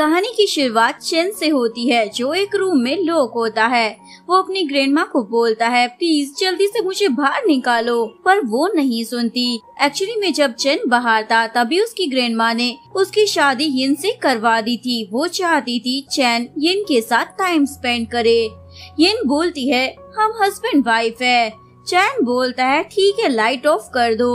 कहानी की शुरुआत चेन से होती है जो एक रूम में लोक होता है वो अपनी माँ को बोलता है प्लीज जल्दी से मुझे बाहर निकालो पर वो नहीं सुनती एक्चुअली में जब चेन बाहर था तभी उसकी माँ ने उसकी शादी यिन से करवा दी थी वो चाहती थी चैन यिन के साथ टाइम स्पेंड करे यिन बोलती है हम हस्बैंड वाइफ है चैन बोलता है ठीक है लाइट ऑफ कर दो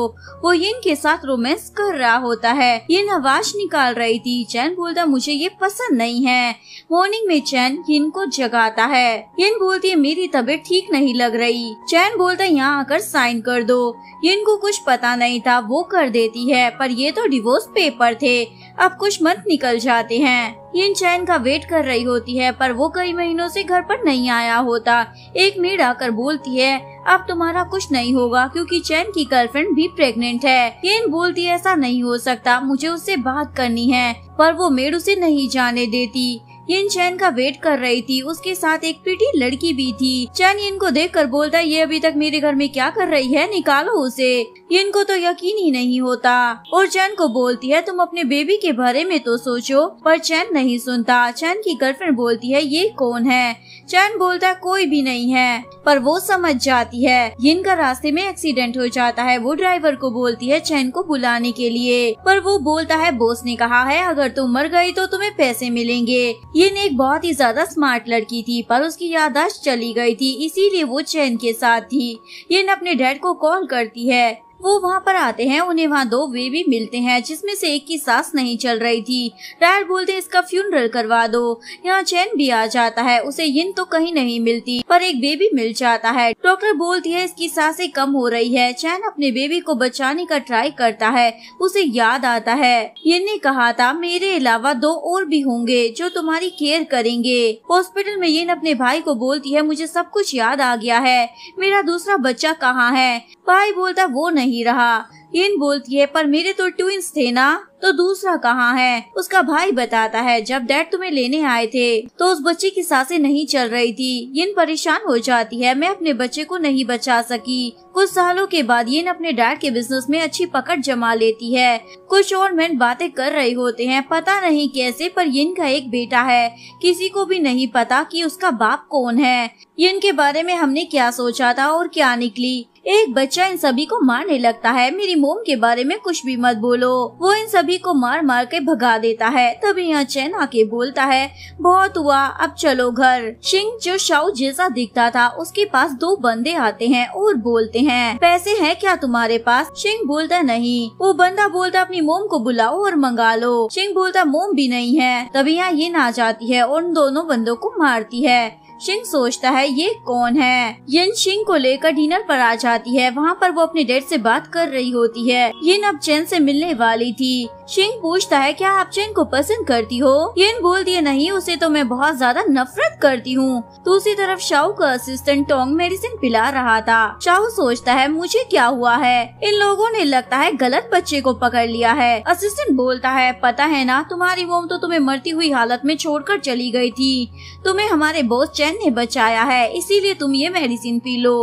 वो यिन के साथ रोमांस कर रहा होता है यिन आवाज निकाल रही थी चैन बोलता मुझे ये पसंद नहीं है मॉर्निंग में चैन यिन को जगाता है यिन बोलती है मेरी तबीयत ठीक नहीं लग रही चैन बोलता है यहाँ आकर साइन कर दो यिन को कुछ पता नहीं था वो कर देती है पर ये तो डिवोर्स पेपर थे अब कुछ मंथ निकल जाते हैं यिन चैन का वेट कर रही होती है पर वो कई महीनों से घर पर नहीं आया होता एक मेड आकर बोलती है अब तुम्हारा कुछ नहीं होगा क्योंकि चैन की गर्लफ्रेंड भी प्रेग्नेंट है येन बोलती है ऐसा नहीं हो सकता मुझे उससे बात करनी है पर वो मेड उसे नहीं जाने देती यिन चैन का वेट कर रही थी उसके साथ एक पीटी लड़की भी थी चैन यिन को देख कर बोलता है ये अभी तक मेरे घर में क्या कर रही है निकालो उसे यिन को तो यकीन ही नहीं होता और चैन को बोलती है तुम अपने बेबी के बारे में तो सोचो पर चैन नहीं सुनता चैन की गर्लफ्रेंड बोलती है ये कौन है चैन बोलता है कोई भी नहीं है पर वो समझ जाती है इनका रास्ते में एक्सीडेंट हो जाता है वो ड्राइवर को बोलती है चैन को बुलाने के लिए पर वो बोलता है बोस ने कहा है अगर तुम मर गई तो तुम्हें पैसे मिलेंगे यिन एक बहुत ही ज्यादा स्मार्ट लड़की थी पर उसकी यादाश्त चली गई थी इसीलिए वो चैन के साथ थी यिन अपने डैड को कॉल करती है वो वहाँ पर आते हैं उन्हें वहाँ दो बेबी मिलते हैं जिसमें से एक की सांस नहीं चल रही थी डायर बोलते है इसका फ्यूनरल करवा दो यहाँ चैन भी आ जाता है उसे यिन तो कहीं नहीं मिलती पर एक बेबी मिल जाता है डॉक्टर बोलती है इसकी सांसें कम हो रही है चैन अपने बेबी को बचाने का ट्राई करता है उसे याद आता है यिन ने कहा था मेरे अलावा दो और भी होंगे जो तुम्हारी केयर करेंगे हॉस्पिटल में यिन अपने भाई को बोलती है मुझे सब कुछ याद आ गया है मेरा दूसरा बच्चा कहाँ है भाई बोलता वो नहीं नहीं रहा इन बोलती है पर मेरे तो ट्विंस थे ना तो दूसरा कहाँ है उसका भाई बताता है जब डैड तुम्हें लेने आए थे तो उस बच्चे की सांसें नहीं चल रही थी यिन परेशान हो जाती है मैं अपने बच्चे को नहीं बचा सकी कुछ सालों के बाद यिन अपने डैड के बिजनेस में अच्छी पकड़ जमा लेती है कुछ और मैन बातें कर रहे होते हैं पता नहीं कैसे पर यिन का एक बेटा है किसी को भी नहीं पता की उसका बाप कौन है यिन के बारे में हमने क्या सोचा था और क्या निकली एक बच्चा इन सभी को मारने लगता है मेरी मोम के बारे में कुछ भी मत बोलो वो इन सभी को मार मार के भगा देता है तभी यहाँ चैन आके बोलता है बहुत हुआ अब चलो घर शिंग जो शाओ जैसा दिखता था उसके पास दो बंदे आते हैं और बोलते हैं पैसे है क्या तुम्हारे पास शिंग बोलता नहीं वो बंदा बोलता अपनी मोम को बुलाओ और मंगा लो शिंग बोलता मोम भी नहीं है तभी यहाँ ये ना जाती है और उन दोनों बंदों को मारती है शिंग सोचता है ये कौन है यिन शिंग को लेकर डिनर पर आ जाती है वहाँ पर वो अपने डेड से बात कर रही होती है यिन अब चैन से मिलने वाली थी शिंग पूछता है क्या आप चैन को पसंद करती हो यिन बोल दिए नहीं उसे तो मैं बहुत ज्यादा नफरत करती हूँ दूसरी तो तरफ शाहू का असिस्टेंट टोंग मेडिसिन पिला रहा था शाहू सोचता है मुझे क्या हुआ है इन लोगों ने लगता है गलत बच्चे को पकड़ लिया है असिस्टेंट बोलता है पता है ना तुम्हारी मोम तो तुम्हें मरती हुई हालत में छोड़कर चली गई थी तुम्हें हमारे बॉस चैन चैन ने बचाया है इसीलिए तुम ये मेडिसिन पी लो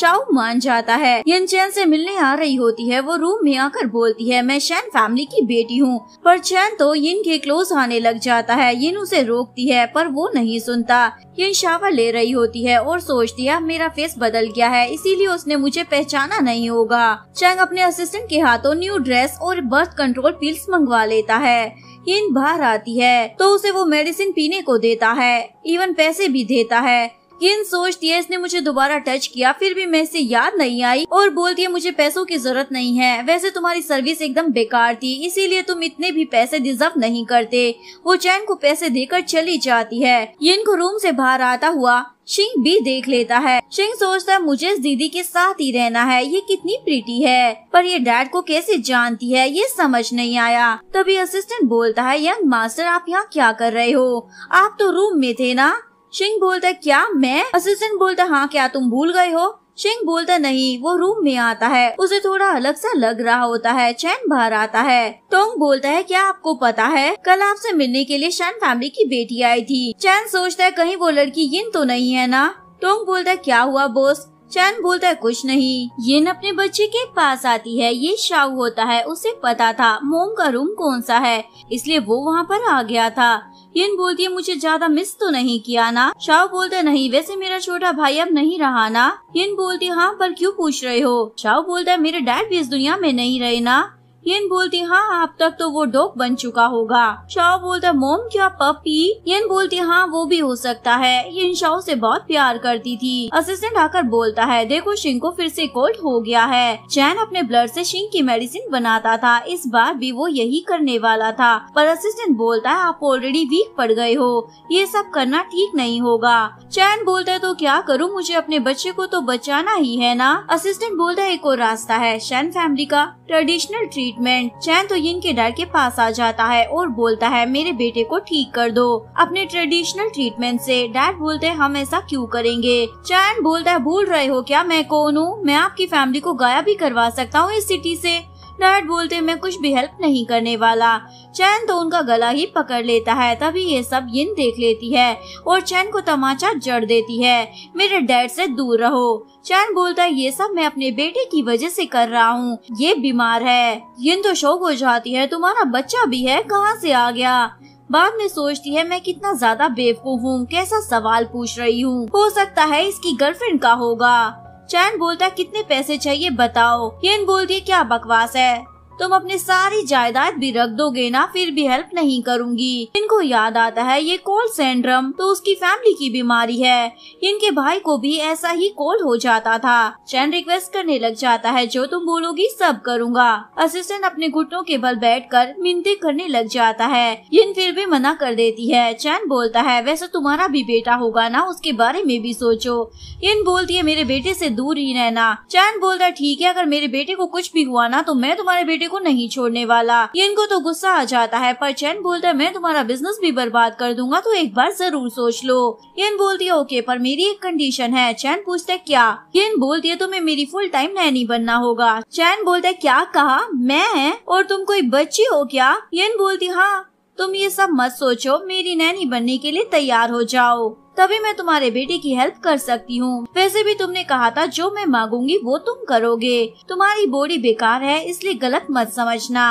शाओ मान जाता है चैन से मिलने आ रही होती है वो रूम में आकर बोलती है मैं शैन फैमिली की बेटी हूँ पर चैन तो यिन के क्लोज आने लग जाता है यिन उसे रोकती है पर वो नहीं सुनता यिन शावर ले रही होती है और सोचती है मेरा फेस बदल गया है इसीलिए उसने मुझे पहचाना नहीं होगा चैंग अपने असिस्टेंट के हाथों न्यू ड्रेस और बर्थ कंट्रोल पिल्स मंगवा लेता है किन बाहर आती है तो उसे वो मेडिसिन पीने को देता है इवन पैसे भी देता है किन सोच टीएस ने मुझे दोबारा टच किया फिर भी मैं इसे याद नहीं आई और बोलती है मुझे पैसों की जरूरत नहीं है वैसे तुम्हारी सर्विस एकदम बेकार थी इसीलिए तुम इतने भी पैसे डिजर्व नहीं करते वो चैन को पैसे देकर चली जाती है यिन को रूम से बाहर आता हुआ शिंग भी देख लेता है शिंग सोचता है मुझे इस दीदी के साथ ही रहना है ये कितनी प्रीटी है पर ये डैड को कैसे जानती है ये समझ नहीं आया तभी असिस्टेंट बोलता है यंग मास्टर आप यहाँ क्या कर रहे हो आप तो रूम में थे ना सिंह बोलता है क्या मैं असिस्टेंट बोलता है हाँ क्या तुम भूल गए हो शिंग बोलता नहीं वो रूम में आता है उसे थोड़ा अलग सा लग रहा होता है चैन बाहर आता है टोंग बोलता है क्या आपको पता है कल आपसे मिलने के लिए शैन फैमिली की बेटी आई थी चैन सोचता है कहीं वो लड़की यिन तो नहीं है ना टोंग बोलता है क्या हुआ बोस चैन बोलता है कुछ नहीं यिन अपने बच्चे के पास आती है ये शाव होता है उसे पता था मोम का रूम कौन सा है इसलिए वो वहाँ पर आ गया था हिन बोलती है मुझे ज्यादा मिस तो नहीं किया ना शाह बोलता नहीं वैसे मेरा छोटा भाई अब नहीं रहा ना हिन बोलती हाँ पर क्यों पूछ रहे हो शाह बोलता है मेरे डैड भी इस दुनिया में नहीं रहे ना येन बोलती हाँ अब तक तो वो डॉग बन चुका होगा शाओ बोलता मोम क्या पपी येन बोलती हाँ वो भी हो सकता है येन शाओ से बहुत प्यार करती थी असिस्टेंट आकर बोलता है देखो शिंग को फिर से कोल्ड हो गया है चैन अपने ब्लड से शिंग की मेडिसिन बनाता था इस बार भी वो यही करने वाला था पर असिस्टेंट बोलता है आप ऑलरेडी वीक पड़ गए हो ये सब करना ठीक नहीं होगा चैन बोलता है तो क्या करूँ मुझे अपने बच्चे को तो बचाना ही है ना असिस्टेंट बोलता है एक और रास्ता है शैन फैमिली का ट्रेडिशनल ट्रीट ट्रीटमेंट चैन तो यिन के डर के पास आ जाता है और बोलता है मेरे बेटे को ठीक कर दो अपने ट्रेडिशनल ट्रीटमेंट से डैड बोलते हैं हम ऐसा क्यों करेंगे चैन बोलता है भूल रहे हो क्या मैं कौन हूँ मैं आपकी फैमिली को गायब भी करवा सकता हूँ इस सिटी से डैड बोलते मैं कुछ भी हेल्प नहीं करने वाला चैन तो उनका गला ही पकड़ लेता है तभी ये सब यिन देख लेती है और चैन को तमाचा जड़ देती है मेरे डैड से दूर रहो चैन बोलता है ये सब मैं अपने बेटे की वजह से कर रहा हूँ ये बीमार है यिन तो शोक हो जाती है तुम्हारा बच्चा भी है कहाँ से आ गया बाद में सोचती है मैं कितना ज्यादा बेवकूफ हूँ कैसा सवाल पूछ रही हूँ हो सकता है इसकी गर्लफ्रेंड का होगा चैन बोलता कितने पैसे चाहिए बताओ येन बोलती क्या बकवास है तुम अपनी सारी जायदाद भी रख दोगे ना फिर भी हेल्प नहीं करूंगी इनको याद आता है ये कोल्ड सेंड्रम तो उसकी फैमिली की बीमारी है इनके भाई को भी ऐसा ही कोल्ड हो जाता था चैन रिक्वेस्ट करने लग जाता है जो तुम बोलोगी सब करूँगा असिस्टेंट अपने घुटनों के बल बैठ कर मिनती करने लग जाता है इन फिर भी मना कर देती है चैन बोलता है वैसे तुम्हारा भी बेटा होगा ना उसके बारे में भी सोचो इन बोलती है मेरे बेटे ऐसी दूर ही रहना चैन बोलता है ठीक है अगर मेरे बेटे को कुछ भी हुआ ना तो मैं तुम्हारे बेटे को नहीं छोड़ने वाला इनको तो गुस्सा आ जाता है पर चैन बोलता है मैं तुम्हारा बिजनेस भी बर्बाद कर दूंगा तो एक बार जरूर सोच लो इन बोलती है ओके पर मेरी एक कंडीशन है चैन पूछते है क्या इन बोलती है तुम्हें तो मेरी फुल टाइम नैनी बनना होगा चैन बोलते क्या कहा मैं है और तुम कोई बच्ची हो क्या इन बोलती हाँ तुम ये सब मत सोचो मेरी नैनी बनने के लिए तैयार हो जाओ तभी मैं तुम्हारे बेटे की हेल्प कर सकती हूँ वैसे भी तुमने कहा था जो मैं मांगूंगी वो तुम करोगे तुम्हारी बॉडी बेकार है इसलिए गलत मत समझना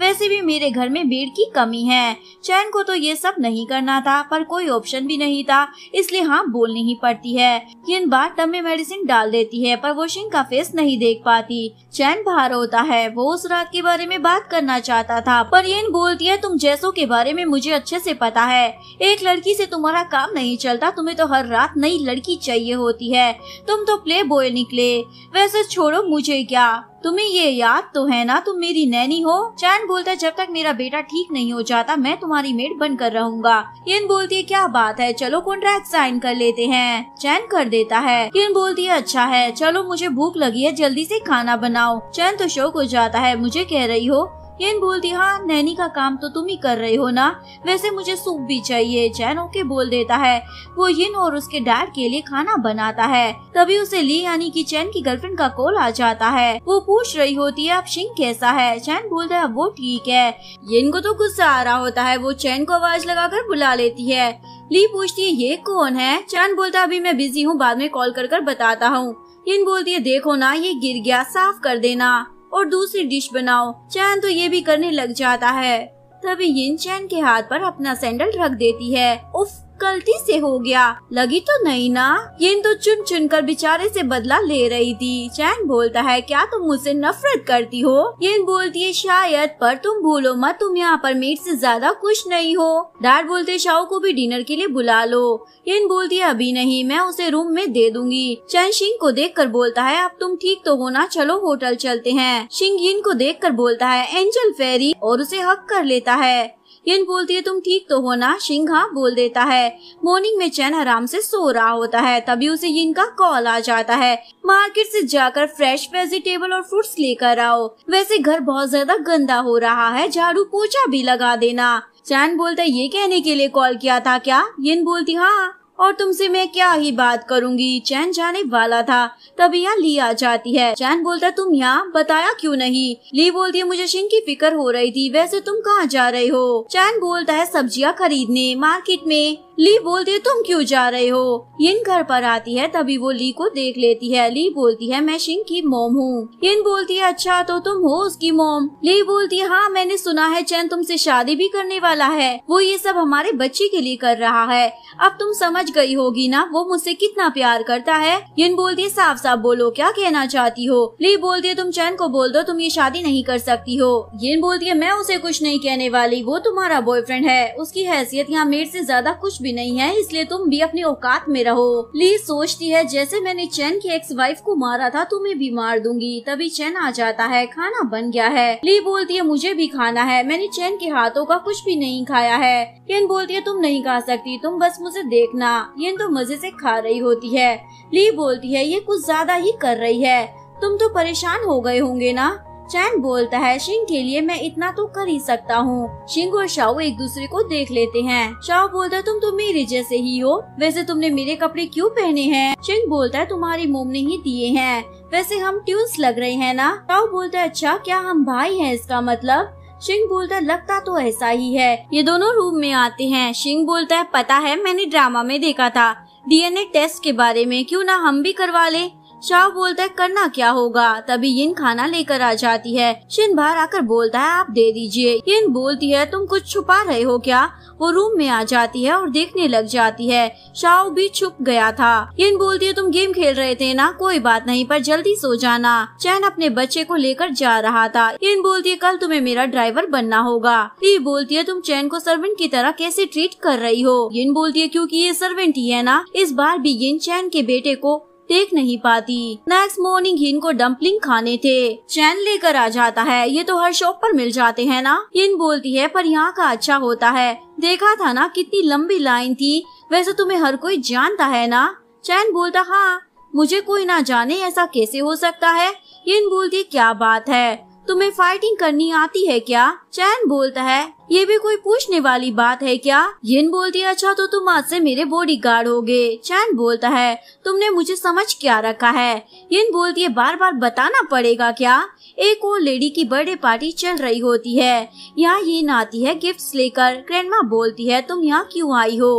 वैसे भी मेरे घर में भीड़ की कमी है चैन को तो ये सब नहीं करना था पर कोई ऑप्शन भी नहीं था इसलिए हाँ बोलनी ही पड़ती है किन बार तब में मेडिसिन डाल देती है पर वो शिंग का फेस नहीं देख पाती चैन बाहर होता है वो उस रात के बारे में बात करना चाहता था पर येन बोलती है तुम जैसो के बारे में मुझे अच्छे से पता है एक लड़की से तुम्हारा काम नहीं चलता तुम्हें तो हर रात नई लड़की चाहिए होती है तुम तो प्ले बॉय निकले वैसे छोड़ो मुझे क्या तुम्हें ये याद तो है ना तुम मेरी नैनी हो चैन बोलता है जब तक मेरा बेटा ठीक नहीं हो जाता मैं तुम्हारी मेड बनकर रहूंगा किन बोलती है क्या बात है चलो कॉन्ट्रैक्ट साइन कर लेते हैं चैन कर देता है किन बोलती है अच्छा है चलो मुझे भूख लगी है जल्दी से खाना बनाओ चैन तो शौक हो जाता है मुझे कह रही हो येन बोलती हाँ नैनी का काम तो तुम ही कर रहे हो ना वैसे मुझे सूप भी चाहिए चैन ओके बोल देता है वो यिन और उसके डैड के लिए खाना बनाता है तभी उसे ली यानी कि चैन की गर्लफ्रेंड का कॉल आ जाता है वो पूछ रही होती है अब शिंग कैसा है चैन बोलता है वो ठीक है यिन को तो गुस्सा आ रहा होता है वो चैन को आवाज कर बुला लेती है ली पूछती है ये कौन है चैन बोलता है अभी मैं बिजी हूँ बाद में कॉल कर कर बताता हूँ येन बोलती है देखो ना ये गिर गया साफ कर देना और दूसरी डिश बनाओ चैन तो ये भी करने लग जाता है तभी यिन चैन के हाथ पर अपना सैंडल रख देती है उफ गलती से हो गया लगी तो नहीं ना ये तो चुन चुन कर बेचारे से बदला ले रही थी चैन बोलता है क्या तुम मुझसे नफरत करती हो ये बोलती है शायद पर तुम भूलो मत तुम यहाँ पर मेट से ज्यादा कुछ नहीं हो डार बोलते शाओ को भी डिनर के लिए बुला लो ये बोलती है अभी नहीं मैं उसे रूम में दे दूंगी चैन सिंह को देख कर बोलता है अब तुम ठीक तो हो ना चलो होटल चलते हैं सिंह यिन को देख कर बोलता है एंजल फेरी और उसे हक कर लेता है किन बोलती है तुम ठीक तो हो ना सिंघा बोल देता है मॉर्निंग में चैन आराम से सो रहा होता है तभी उसे इनका कॉल आ जाता है मार्केट से जाकर फ्रेश वेजिटेबल और फ्रूट्स लेकर आओ वैसे घर बहुत ज्यादा गंदा हो रहा है झाड़ू पोछा भी लगा देना चैन बोलता है ये कहने के लिए कॉल किया था क्या यिन बोलती हाँ और तुमसे मैं क्या ही बात करूंगी चैन जाने वाला था तभी यहाँ ली आ जाती है चैन बोलता तुम यहाँ बताया क्यों नहीं ली बोलती है मुझे शिंग की फिक्र हो रही थी वैसे तुम कहाँ जा रहे हो चैन बोलता है सब्जियाँ खरीदने मार्केट में ली बोलती है तुम क्यों जा रहे हो यिन घर पर आती है तभी वो ली को देख लेती है ली बोलती है मैं शिंग की मोम हूँ यिन बोलती है अच्छा तो तुम हो उसकी मोम ली बोलती है हाँ मैंने सुना है चैन तुमसे शादी भी करने वाला है वो ये सब हमारे बच्चे के लिए कर रहा है अब तुम समझ गई होगी ना वो मुझसे कितना प्यार करता है यिन बोलती है साफ साफ बोलो क्या कहना चाहती हो ली बोलती है तुम चैन को बोल दो तुम ये शादी नहीं कर सकती हो यिन बोलती है मैं उसे कुछ नहीं कहने वाली वो तुम्हारा बॉयफ्रेंड है उसकी हैसियत यहाँ मेड से ज्यादा कुछ भी भी नहीं है इसलिए तुम भी अपने औकात में रहो ली सोचती है जैसे मैंने चैन की एक्स वाइफ को मारा था तुम्हें भी मार दूंगी तभी चैन आ जाता है खाना बन गया है ली बोलती है मुझे भी खाना है मैंने चैन के हाथों का कुछ भी नहीं खाया है केन बोलती है तुम नहीं खा सकती तुम बस मुझे देखना ये तो मजे से खा रही होती है ली बोलती है ये कुछ ज्यादा ही कर रही है तुम तो परेशान हो गए होंगे ना चैन बोलता है शिंग के लिए मैं इतना तो कर ही सकता हूँ शिंग और शाओ एक दूसरे को देख लेते हैं शाओ बोलता है तुम तो मेरे जैसे ही हो वैसे तुमने मेरे कपड़े क्यों पहने हैं शिंग बोलता है तुम्हारे मोम ने ही दिए हैं वैसे हम ट्यून्स लग रहे हैं ना शाओ बोलता है अच्छा क्या हम भाई है इसका मतलब शिंग बोलता है लगता तो ऐसा ही है ये दोनों रूम में आते हैं शिंग बोलता है पता है मैंने ड्रामा में देखा था डीएनए टेस्ट के बारे में क्यों ना हम भी करवा ले शाह बोलता है करना क्या होगा तभी यिन खाना लेकर आ जाती है शिन बाहर आकर बोलता है आप दे दीजिए यिन बोलती है तुम कुछ छुपा रहे हो क्या वो रूम में आ जाती है और देखने लग जाती है शाह भी छुप गया था यिन बोलती है तुम गेम खेल रहे थे ना कोई बात नहीं पर जल्दी सो जाना चैन अपने बच्चे को लेकर जा रहा था यिन बोलती है कल तुम्हें मेरा ड्राइवर बनना होगा ली बोलती है तुम चैन को सर्वेंट की तरह कैसे ट्रीट कर रही हो यिन बोलती है क्योंकि ये सर्वेंट ही है ना इस बार भी यिन चैन के बेटे को देख नहीं पाती नेक्स्ट मॉर्निंग हिन को डम्पलिंग खाने थे चैन लेकर आ जाता है ये तो हर शॉप पर मिल जाते हैं ना हिन बोलती है पर यहाँ का अच्छा होता है देखा था ना कितनी लंबी लाइन थी वैसे तुम्हें हर कोई जानता है ना चैन बोलता हाँ मुझे कोई ना जाने ऐसा कैसे हो सकता है हिन बोलती क्या बात है तुम्हें फाइटिंग करनी आती है क्या चैन बोलता है ये भी कोई पूछने वाली बात है क्या यिन बोलती है अच्छा तो तुम आज से मेरे बॉडी गार्ड हो चैन बोलता है तुमने मुझे समझ क्या रखा है यिन बोलती है बार बार बताना पड़ेगा क्या एक और लेडी की बर्थडे पार्टी चल रही होती है यहाँ यिन आती है गिफ्ट लेकर ग्रैंडमा बोलती है तुम यहाँ क्यों आई हो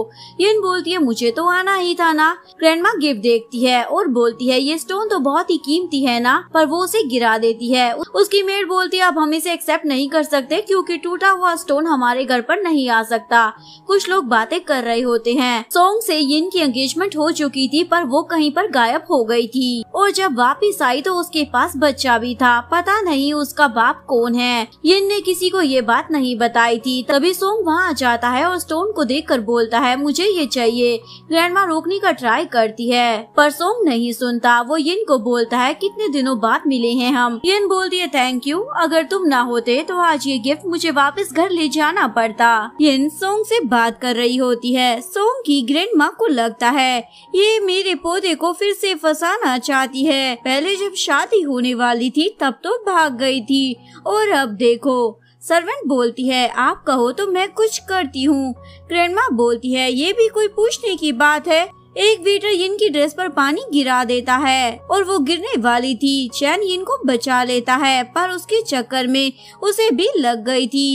यिन बोलती है मुझे तो आना ही था ना ग्रैंडमा गिफ्ट देखती है और बोलती है ये स्टोन तो बहुत ही कीमती है ना पर वो उसे गिरा देती है उसकी मेड बोलती है अब हम इसे एक्सेप्ट नहीं कर सकते है क्योंकि टूटा हुआ स्टोन हमारे घर पर नहीं आ सकता कुछ लोग बातें कर रहे होते हैं सोंग से यिन की एंगेजमेंट हो चुकी थी पर वो कहीं पर गायब हो गई थी और जब वापस आई तो उसके पास बच्चा भी था पता नहीं उसका बाप कौन है यिन ने किसी को ये बात नहीं बताई थी तभी सोंग वहाँ आ जाता है और स्टोन को देख कर बोलता है मुझे ये चाहिए ग्रैंड माँ रोकने का ट्राई करती है पर सोंग नहीं सुनता वो यिन को बोलता है कितने दिनों बाद मिले हैं हम यिन बोलती है थैंक यू अगर तुम ना होते तो आज ये गिफ्ट मुझे वापस घर ले जाना पड़ता यिन सोंग से बात कर रही होती है सोंग की ग्रैंड माँ को लगता है ये मेरे पौधे को फिर से फंसाना चाहती है पहले जब शादी होने वाली थी तब तो भाग गई थी और अब देखो सर्वेंट बोलती है आप कहो तो मैं कुछ करती हूँ माँ बोलती है ये भी कोई पूछने की बात है एक वेटर यिन की ड्रेस पर पानी गिरा देता है और वो गिरने वाली थी चैन यिन को बचा लेता है पर उसके चक्कर में उसे भी लग गई थी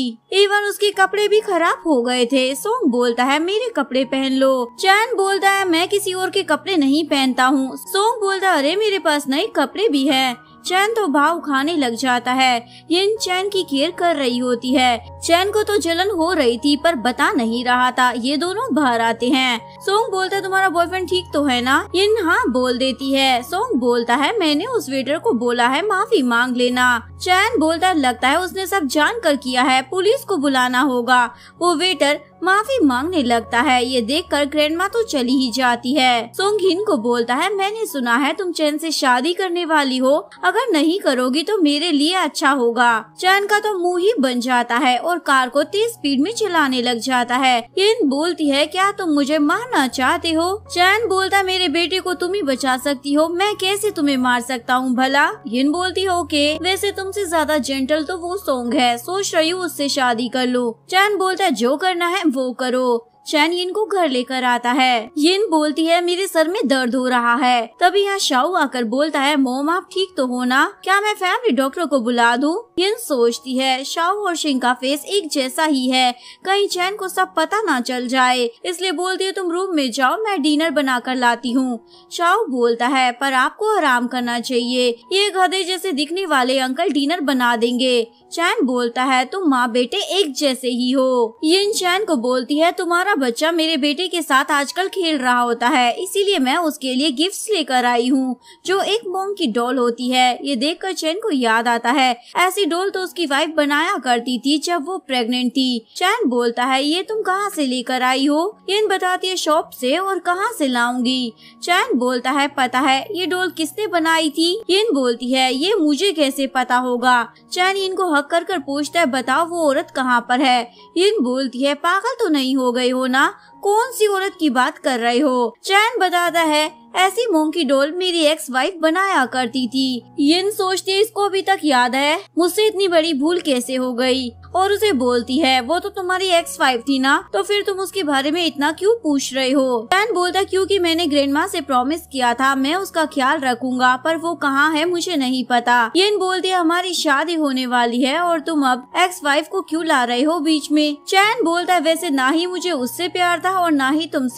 इवन उसके कपड़े भी खराब हो गए थे सोंग बोलता है मेरे कपड़े पहन लो चैन बोलता है मैं किसी और के कपड़े नहीं पहनता हूँ सोंग बोलता अरे मेरे पास नए कपड़े भी है चैन तो भाव खाने लग जाता है यिन चैन की केयर कर रही होती है चैन को तो जलन हो रही थी पर बता नहीं रहा था ये दोनों बाहर आते हैं सोंग बोलता है तुम्हारा बॉयफ्रेंड ठीक तो है ना यिन हाँ बोल देती है सोंग बोलता है मैंने उस वेटर को बोला है माफी मांग लेना चैन बोलता है लगता है उसने सब जान कर किया है पुलिस को बुलाना होगा वो वेटर माफी मांगने लगता है ये देख कर ग्रैंडमा तो चली ही जाती है सोंग हिन को बोलता है मैंने सुना है तुम चैन से शादी करने वाली हो अगर नहीं करोगी तो मेरे लिए अच्छा होगा चैन का तो मुंह ही बन जाता है और कार को तेज स्पीड में चलाने लग जाता है हिन बोलती है क्या तुम मुझे मारना चाहते हो चैन बोलता मेरे बेटे को तुम ही बचा सकती हो मैं कैसे तुम्हें मार सकता हूँ भला हिन बोलती हो के वैसे तुमसे ज्यादा जेंटल तो वो सोंग है सोच रही हूँ उससे शादी कर लो चैन बोलता है जो करना है वो करो चैन यिन को घर लेकर आता है यिन बोलती है मेरे सर में दर्द हो रहा है तभी यहाँ शाओ आकर बोलता है मोम आप ठीक तो हो ना क्या मैं फैमिली डॉक्टर को बुला दूं? यिन सोचती है शाओ और शिंग का फेस एक जैसा ही है कहीं चैन को सब पता ना चल जाए इसलिए बोलती है तुम रूम में जाओ मैं डिनर बना कर लाती हूँ शाओ बोलता है पर आपको आराम करना चाहिए ये गधे जैसे दिखने वाले अंकल डिनर बना देंगे चैन बोलता है तुम माँ बेटे एक जैसे ही हो यिन चैन को बोलती है तुम्हारा हमारा बच्चा मेरे बेटे के साथ आजकल खेल रहा होता है इसीलिए मैं उसके लिए गिफ्ट्स लेकर आई हूँ जो एक मोम की डॉल होती है ये देखकर चैन को याद आता है ऐसी डॉल तो उसकी वाइफ बनाया करती थी जब वो प्रेग्नेंट थी चैन बोलता है ये तुम कहाँ से लेकर आई हो ये बताती है शॉप से और कहाँ से लाऊंगी चैन बोलता है पता है ये डोल किसने बनाई थी इन बोलती है ये मुझे कैसे पता होगा चैन इनको हक कर कर पूछता है बताओ वो औरत कहाँ पर है इन बोलती है पागल तो नहीं हो गई हो होना कौन सी औरत की बात कर रहे हो चैन बताता है ऐसी मोंग की डोल मेरी एक्स वाइफ बनाया करती थी यिन सोचती इसको अभी तक याद है मुझसे इतनी बड़ी भूल कैसे हो गई और उसे बोलती है वो तो तुम्हारी एक्स वाइफ थी ना तो फिर तुम उसके बारे में इतना क्यों पूछ रहे हो टैन बोलता क्योंकि मैंने ग्रैंड माँ से प्रॉमिस किया था मैं उसका ख्याल रखूंगा पर वो कहाँ है मुझे नहीं पता यिन बोलती है हमारी शादी होने वाली है और तुम अब एक्स वाइफ को क्यूँ ला रहे हो बीच में चैन बोलता है वैसे ना ही मुझे उससे प्यार था और ना ही तुम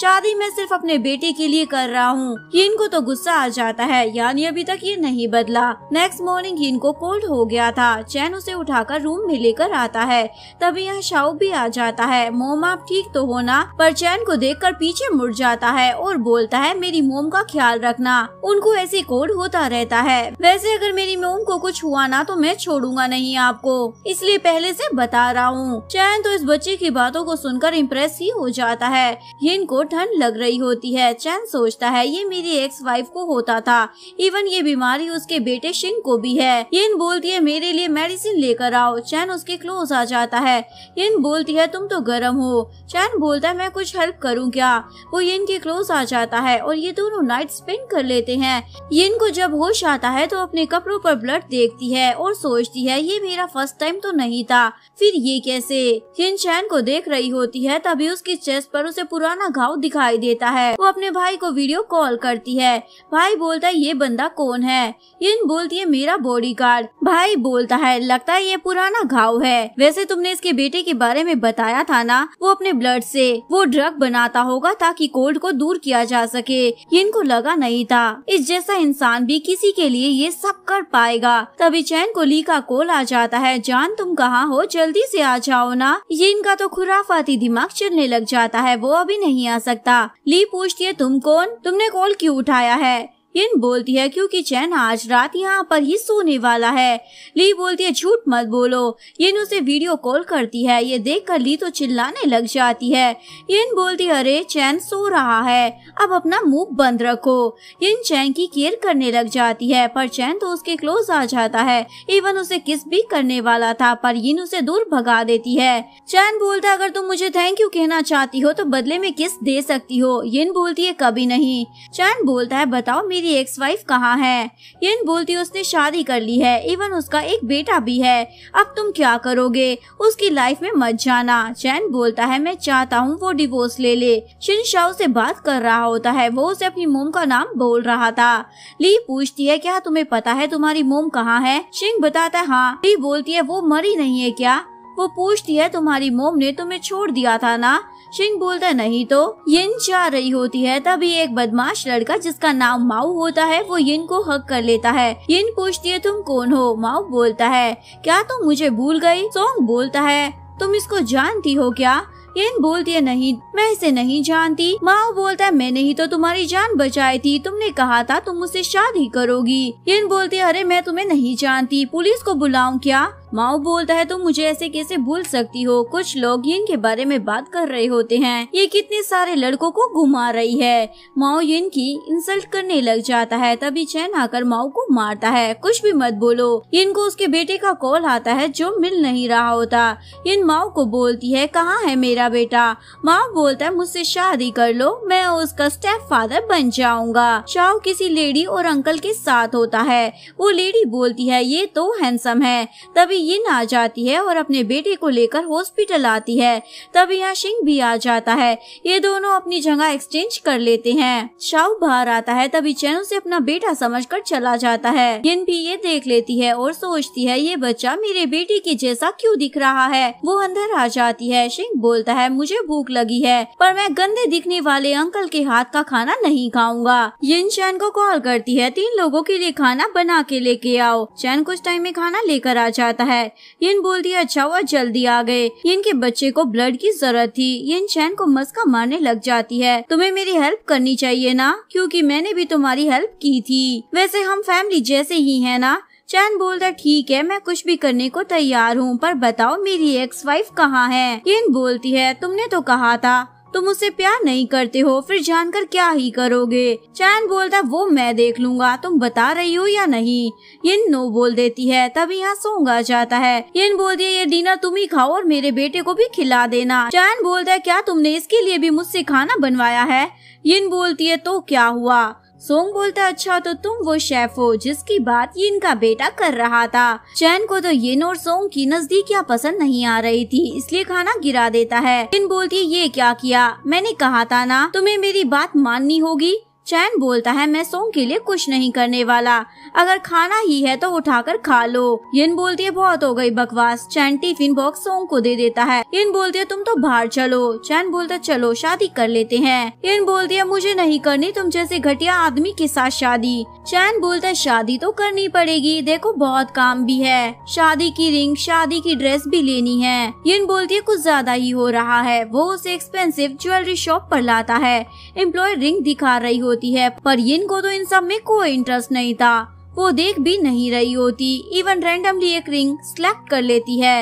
शादी मैं सिर्फ अपने बेटे के लिए कर रहा हूँ कीन को तो गुस्सा आ जाता है यानी अभी तक ये नहीं बदला नेक्स्ट मॉर्निंग कीन को कोल्ड हो गया था चैन उसे उठाकर रूम में लेकर आता है तभी यहाँ शाओ भी आ जाता है मोम आप ठीक तो होना पर चैन को देख कर पीछे मुड़ जाता है और बोलता है मेरी मोम का ख्याल रखना उनको ऐसे कोल्ड होता रहता है वैसे अगर मेरी मोम को कुछ हुआ ना तो मैं छोड़ूंगा नहीं आपको इसलिए पहले से बता रहा हूँ चैन तो इस बच्चे की बातों को सुनकर इम्प्रेस ही हो जाता है हिन को ठंड लग रही होती है चैन सोचता सोचता है ये मेरी एक्स वाइफ को होता था इवन ये बीमारी उसके बेटे शिंग को भी है यिन बोलती है मेरे लिए मेडिसिन लेकर आओ चैन उसके क्लोज आ जाता है यिन बोलती है तुम तो गर्म हो चैन बोलता है मैं कुछ हेल्प करूँ क्या वो यिन के क्लोज आ जाता है और ये दोनों नाइट स्पेंड कर लेते हैं यिन को जब होश आता है तो अपने कपड़ों पर ब्लड देखती है और सोचती है ये मेरा फर्स्ट टाइम तो नहीं था फिर ये कैसे यिन चैन को देख रही होती है तभी उसके चेस्ट पर उसे पुराना घाव दिखाई देता है वो अपने भाई को वीडियो वीडियो कॉल करती है भाई बोलता है ये बंदा कौन है इन बोलती है मेरा बॉडीगार्ड भाई बोलता है लगता है ये पुराना घाव है वैसे तुमने इसके बेटे के बारे में बताया था ना वो अपने ब्लड से वो ड्रग बनाता होगा ताकि कोल्ड को दूर किया जा सके इनको लगा नहीं था इस जैसा इंसान भी किसी के लिए ये सब कर पाएगा तभी चैन को ली का कॉल आ जाता है जान तुम कहाँ हो जल्दी से आ जाओ ना ये इनका तो खुराफाती दिमाग चलने लग जाता है वो अभी नहीं आ सकता ली पूछती है तुम कौन तुमने कॉल क्यों उठाया है इन बोलती है क्योंकि चैन आज रात यहाँ पर ही सोने वाला है ली बोलती है झूठ मत बोलो यिन उसे वीडियो कॉल करती है ये देख कर ली तो चिल्लाने लग जाती है यिन बोलती है अरे चैन सो रहा है अब अपना मुंह बंद रखो यिन चैन की केयर करने लग जाती है पर चैन तो उसके क्लोज आ जाता है इवन उसे किस भी करने वाला था पर यिन उसे दूर भगा देती है चैन बोलता है अगर तुम मुझे थैंक यू कहना चाहती हो तो बदले में किस दे सकती हो यिन बोलती है कभी नहीं चैन बोलता है बताओ मेरी मेरी एक्स वाइफ कहाँ है यिन बोलती उसने शादी कर ली है इवन उसका एक बेटा भी है अब तुम क्या करोगे उसकी लाइफ में मत जाना चैन बोलता है मैं चाहता हूँ वो डिवोर्स ले ले शिन शाओ से बात कर रहा होता है वो उसे अपनी मोम का नाम बोल रहा था ली पूछती है क्या तुम्हें पता है तुम्हारी मोम कहाँ है शिंग बताता है हाँ ली बोलती है वो मरी नहीं है क्या वो पूछती है तुम्हारी मोम ने तुम्हें छोड़ दिया था ना सिंह बोलता नहीं तो यिन जा रही होती है तभी एक बदमाश लड़का जिसका नाम माऊ होता है वो यिन को हक कर लेता है यिन पूछती है तुम कौन हो माऊ बोलता है क्या तुम मुझे भूल गई सोंग बोलता है तुम इसको जानती हो क्या येन बोलती है नहीं मैं इसे नहीं जानती माओ बोलता है मैंने ही तो तुम्हारी जान बचाई थी तुमने कहा था तुम मुझसे शादी करोगी येन बोलती है अरे मैं तुम्हें नहीं जानती पुलिस को बुलाऊं क्या माओ बोलता है तुम तो मुझे ऐसे कैसे भूल सकती हो कुछ लोग यिन के बारे में बात कर रहे होते हैं ये कितने सारे लड़कों को घुमा रही है माओ यिन की इंसल्ट करने लग जाता है तभी चैन आकर माओ को मारता है कुछ भी मत बोलो यिन को उसके बेटे का कॉल आता है जो मिल नहीं रहा होता यिन माओ को बोलती है कहाँ है मेरा बेटा माओ बोलता है मुझसे शादी कर लो मैं उसका स्टेप फादर बन जाऊंगा शाओ किसी लेडी और अंकल के साथ होता है वो लेडी बोलती है ये तो हैंसम है तभी यिन आ जाती है और अपने बेटे को लेकर हॉस्पिटल आती है तब यहाँ सिंह भी आ जाता है ये दोनों अपनी जगह एक्सचेंज कर लेते हैं शाह बाहर आता है तभी चैन से अपना बेटा समझकर चला जाता है यिन भी ये देख लेती है और सोचती है ये बच्चा मेरे बेटे के जैसा क्यूँ दिख रहा है वो अंदर आ जाती है सिंह बोलता है मुझे भूख लगी है पर मैं गंदे दिखने वाले अंकल के हाथ का खाना नहीं खाऊंगा यिन चैन को कॉल करती है तीन लोगों के लिए खाना बना के लेके आओ चैन कुछ टाइम में खाना लेकर आ जाता है है इन बोल दिया अच्छा हुआ जल्दी आ गए इनके बच्चे को ब्लड की जरूरत थी इन चैन को मस्का मारने लग जाती है तुम्हें मेरी हेल्प करनी चाहिए ना क्योंकि मैंने भी तुम्हारी हेल्प की थी वैसे हम फैमिली जैसे ही है ना चैन बोलता ठीक है मैं कुछ भी करने को तैयार हूँ पर बताओ मेरी एक्स वाइफ कहाँ है इन बोलती है तुमने तो कहा था तुम उसे प्यार नहीं करते हो फिर जानकर क्या ही करोगे चैन बोलता वो मैं देख लूंगा तुम बता रही हो या नहीं यिन नो बोल देती है तभी यहाँ सोंगा जाता है यिन बोल दिया ये डिनर तुम ही खाओ और मेरे बेटे को भी खिला देना चैन बोलता है क्या तुमने इसके लिए भी मुझसे खाना बनवाया है यिन बोलती है तो क्या हुआ सोंग बोलता अच्छा तो तुम वो शेफ हो जिसकी बात ये इनका बेटा कर रहा था चैन को तो ये और सोंग की नजदीक क्या पसंद नहीं आ रही थी इसलिए खाना गिरा देता है चैन बोलती ये क्या किया मैंने कहा था ना तुम्हें मेरी बात माननी होगी चैन बोलता है मैं सोंग के लिए कुछ नहीं करने वाला अगर खाना ही है तो उठाकर खा लो यिन बोलती है बहुत हो गई बकवास चैन टिफिन बॉक्स सोंग को दे देता है यिन बोलती है तुम तो बाहर चलो चैन बोलता चलो शादी कर लेते हैं यिन बोलती है मुझे नहीं करनी तुम जैसे घटिया आदमी के साथ शादी चैन बोलता शादी तो करनी पड़ेगी देखो बहुत काम भी है शादी की रिंग शादी की ड्रेस भी लेनी है यिन बोलती है कुछ ज्यादा ही हो रहा है वो उसे एक्सपेंसिव ज्वेलरी शॉप पर लाता है एम्प्लॉय रिंग दिखा रही होती होती है पर को तो इन सब में कोई इंटरेस्ट नहीं था वो देख भी नहीं रही होती इवन रैंडमली एक रिंग सिलेक्ट कर लेती है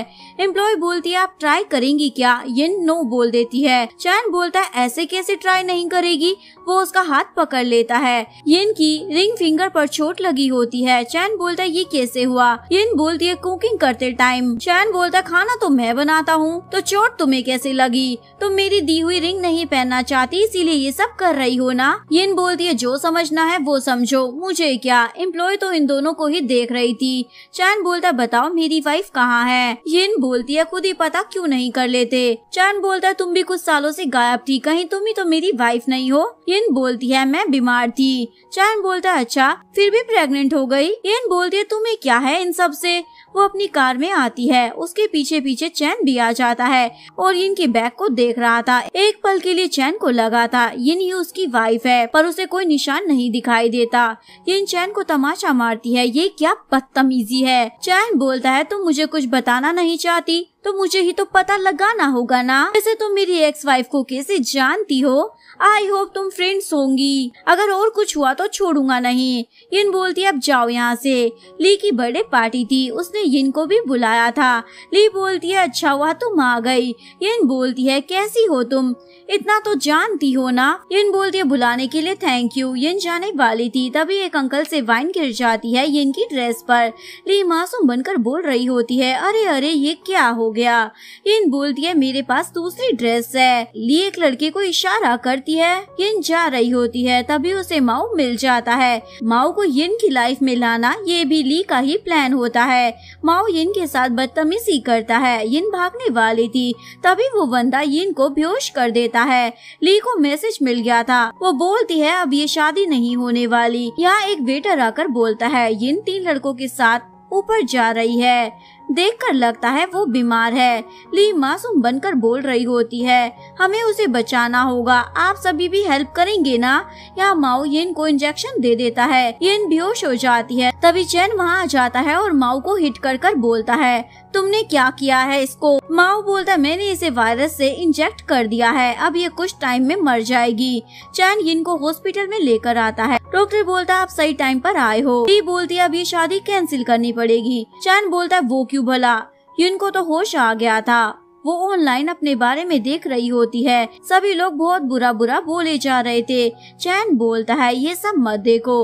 एम्प्लॉय बोलती है आप ट्राई करेंगी क्या ये नो बोल देती है चैन बोलता है ऐसे कैसे ट्राई नहीं करेगी वो उसका हाथ पकड़ लेता है यिन की रिंग फिंगर पर चोट लगी होती है चैन बोलता है ये कैसे हुआ यिन बोलती है कुकिंग करते टाइम चैन बोलता है खाना तो मैं बनाता हूँ तो चोट तुम्हें कैसे लगी तुम मेरी दी हुई रिंग नहीं पहनना चाहती इसीलिए ये सब कर रही हो ना यिन बोलती है जो समझना है वो समझो मुझे क्या एम्प्लॉय तो इन दोनों को ही देख रही थी चैन बोलता बताओ मेरी वाइफ कहाँ है यिन बोलती है खुद ही पता क्यूँ नहीं कर लेते चैन बोलता तुम भी कुछ सालों से गायब थी कहीं तुम ही तो मेरी वाइफ नहीं हो ये इरिन बोलती है मैं बीमार थी चैन बोलता है अच्छा फिर भी प्रेग्नेंट हो गई एन बोलती है तुम्हें क्या है इन सब से वो अपनी कार में आती है उसके पीछे पीछे चैन भी आ जाता है और इनके के बैग को देख रहा था एक पल के लिए चैन को लगा था इन ही उसकी वाइफ है पर उसे कोई निशान नहीं दिखाई देता इन चैन को तमाशा मारती है ये क्या बदतमीजी है चैन बोलता है तुम मुझे कुछ बताना नहीं चाहती तो मुझे ही तो पता लगाना होगा ना वैसे तुम मेरी एक्स वाइफ को कैसे जानती हो आई होप तुम फ्रेंड्स होंगी अगर और कुछ हुआ तो छोड़ूंगा नहीं यिन बोलती अब जाओ यहाँ से ली की बर्थडे पार्टी थी उसने यिन को भी बुलाया था ली बोलती है अच्छा हुआ तुम आ गई यिन बोलती है कैसी हो तुम इतना तो जानती हो ना यिन बोलती है बुलाने के लिए थैंक यू यिन जाने वाली थी तभी एक अंकल से वाइन गिर जाती है यिन की ड्रेस पर ली मासूम बनकर बोल रही होती है अरे अरे ये क्या हो गया यिन बोलती है मेरे पास दूसरी ड्रेस है ली एक लड़के को इशारा करती है यिन जा रही होती है तभी उसे माओ मिल जाता है माओ को यिन की लाइफ में लाना ये भी ली का ही प्लान होता है माओ यिन के साथ बदतमीजी करता है यिन भागने वाली थी तभी वो बंदा यिन को बेहोश कर देता कहता है ली को मैसेज मिल गया था वो बोलती है अब ये शादी नहीं होने वाली यहाँ एक वेटर आकर बोलता है इन तीन लड़कों के साथ ऊपर जा रही है देखकर लगता है वो बीमार है ली मासूम बनकर बोल रही होती है हमें उसे बचाना होगा आप सभी भी हेल्प करेंगे ना यहाँ माओ येन को इंजेक्शन दे देता है येन बेहोश हो जाती है तभी चैन वहाँ आ जाता है और माओ को हिट कर कर बोलता है तुमने क्या किया है इसको माओ बोलता है मैंने इसे वायरस से इंजेक्ट कर दिया है अब ये कुछ टाइम में मर जाएगी चैन यिन को हॉस्पिटल में लेकर आता है डॉक्टर बोलता है आप सही टाइम पर आए हो ली बोलती है अब ये शादी कैंसिल करनी पड़ेगी चैन बोलता है वो क्यों क्यों भला इनको तो होश आ गया था वो ऑनलाइन अपने बारे में देख रही होती है सभी लोग बहुत बुरा बुरा बोले जा रहे थे चैन बोलता है ये सब मत देखो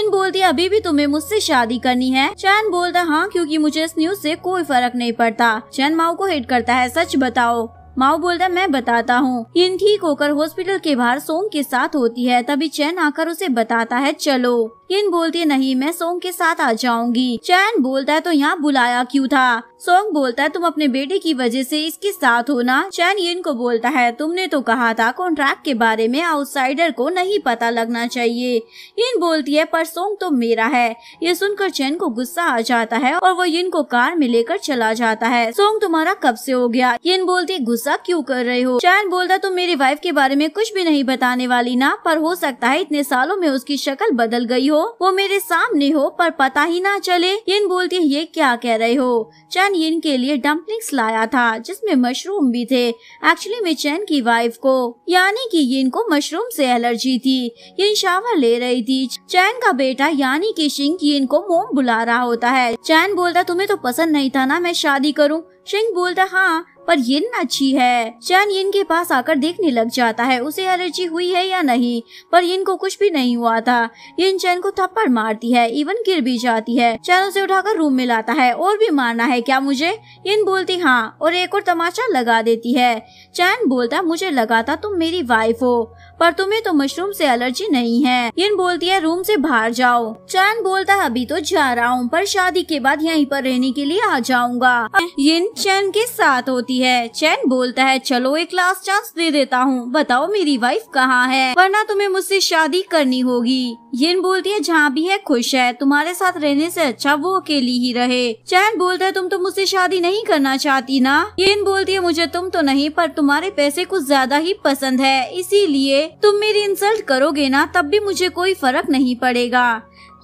इन बोलती है अभी भी तुम्हें मुझसे शादी करनी है चैन बोलता हाँ क्योंकि मुझे इस न्यूज से कोई फर्क नहीं पड़ता चैन माओ को हिट करता है सच बताओ माओ बोलता मैं बताता हूँ इन ठीक होकर हॉस्पिटल के बाहर सोंग के साथ होती है तभी चैन आकर उसे बताता है चलो इन बोलती है नहीं मैं सोंग के साथ आ जाऊंगी चैन बोलता है तो यहाँ बुलाया क्यों था सोंग बोलता है तुम अपने बेटे की वजह से इसके साथ होना चैन इन को बोलता है तुमने तो कहा था कॉन्ट्रैक्ट के बारे में आउटसाइडर को नहीं पता लगना चाहिए इन बोलती है पर सोंग तो मेरा है ये सुनकर चैन को गुस्सा आ जाता है और वो इन को कार में लेकर चला जाता है सोंग तुम्हारा कब से हो गया इन बोलती गुस्सा गुस्सा क्यों कर रहे हो चैन बोलता तुम मेरी वाइफ के बारे में कुछ भी नहीं बताने वाली ना पर हो सकता है इतने सालों में उसकी शक्ल बदल गई हो वो मेरे सामने हो पर पता ही ना चले यिन बोलती है ये क्या कह रहे हो चैन यिन के लिए डम्पलिंग्स लाया था जिसमे मशरूम भी थे एक्चुअली में चैन की वाइफ को यानी की यिन को मशरूम ऐसी एलर्जी थी यिन शावर ले रही थी चैन का बेटा यानी की शिंग यिन को मोम बुला रहा होता है चैन बोलता तुम्हें तो पसंद नहीं था ना मैं शादी करूं शिंग बोलता हाँ पर यिन अच्छी है चैन यिन के पास आकर देखने लग जाता है उसे एलर्जी हुई है या नहीं पर यिन को कुछ भी नहीं हुआ था यिन चैन को थप्पड़ मारती है इवन गिर भी जाती है चैन उसे उठाकर रूम में लाता है और भी मारना है क्या मुझे यिन बोलती हाँ और एक और तमाचा लगा देती है चैन बोलता मुझे लगा था तुम मेरी वाइफ हो पर तुम्हें तो मशरूम से एलर्जी नहीं है इन बोलती है रूम से बाहर जाओ चैन बोलता है अभी तो जा रहा हूँ पर शादी के बाद यहीं पर रहने के लिए आ जाऊंगा इन चैन के साथ होती है चैन बोलता है चलो एक लास्ट चांस दे देता हूँ बताओ मेरी वाइफ कहाँ है वरना तुम्हें मुझसे शादी करनी होगी यिन बोलती है जहाँ भी है खुश है तुम्हारे साथ रहने से अच्छा वो अकेली ही रहे चैन बोलता है तुम तो मुझसे शादी नहीं करना चाहती ना यिन बोलती है मुझे तुम तो नहीं पर तुम्हारे पैसे कुछ ज्यादा ही पसंद है इसीलिए तुम मेरी इंसल्ट करोगे ना तब भी मुझे कोई फर्क नहीं पड़ेगा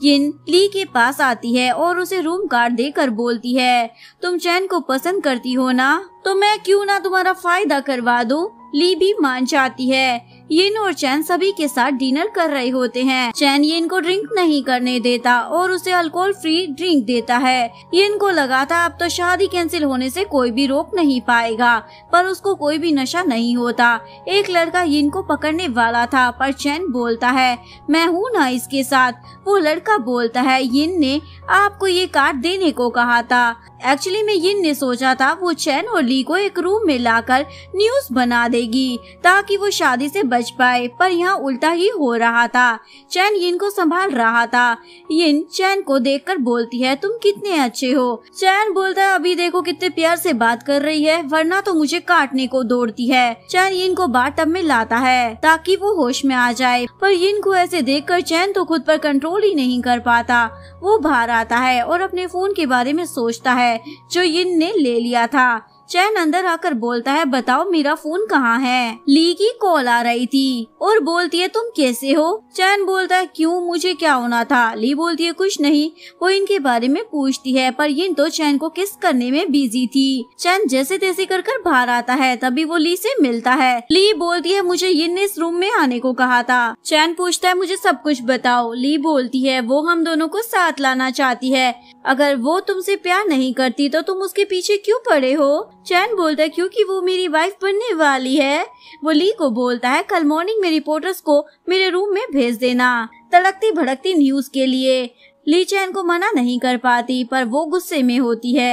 यिन ली के पास आती है और उसे रूम कार्ड देकर बोलती है तुम चैन को पसंद करती हो ना तो मैं क्यों ना तुम्हारा फायदा करवा दूं ली भी मान जाती है यिन और चैन सभी के साथ डिनर कर रहे होते हैं चैन यिन को ड्रिंक नहीं करने देता और उसे अल्कोहल फ्री ड्रिंक देता है यिन को लगा था अब तो शादी कैंसिल होने से कोई भी रोक नहीं पाएगा पर उसको कोई भी नशा नहीं होता एक लड़का यिन को पकड़ने वाला था पर चैन बोलता है मैं हूँ ना इसके साथ वो लड़का बोलता है यिन ने आपको ये कार्ड देने को कहा था एक्चुअली में यिन ने सोचा था वो चैन और ली को एक रूम में लाकर न्यूज बना देगी ताकि वो शादी से बच पाए पर यहाँ उल्टा ही हो रहा था चैन यिन को संभाल रहा था यिन चैन को देखकर बोलती है तुम कितने अच्छे हो चैन बोलता है अभी देखो कितने प्यार से बात कर रही है वरना तो मुझे काटने को दौड़ती है चैन यिन को बाट में लाता है ताकि वो होश में आ जाए पर यिन को ऐसे देख कर चैन तो खुद पर कंट्रोल ही नहीं कर पाता वो बाहर आता है और अपने फोन के बारे में सोचता है जो यिन ने ले लिया था चैन अंदर आकर बोलता है बताओ मेरा फोन कहाँ है ली की कॉल आ रही थी और बोलती है तुम कैसे हो चैन बोलता है क्यों मुझे क्या होना था ली बोलती है कुछ नहीं वो इनके बारे में पूछती है पर ये तो चैन को किस करने में बिजी थी चैन जैसे तैसे कर कर बाहर आता है तभी वो ली से मिलता है ली बोलती है मुझे ये इस रूम में आने को कहा था चैन पूछता है मुझे सब कुछ बताओ ली बोलती है वो हम दोनों को साथ लाना चाहती है अगर वो तुमसे प्यार नहीं करती तो तुम उसके पीछे क्यों पड़े हो चैन बोलता है क्योंकि वो मेरी वाइफ बनने वाली है वो ली को बोलता है कल मॉर्निंग में रिपोर्टर्स को मेरे रूम में भेज देना तड़कती भड़कती न्यूज के लिए ली चैन को मना नहीं कर पाती पर वो गुस्से में होती है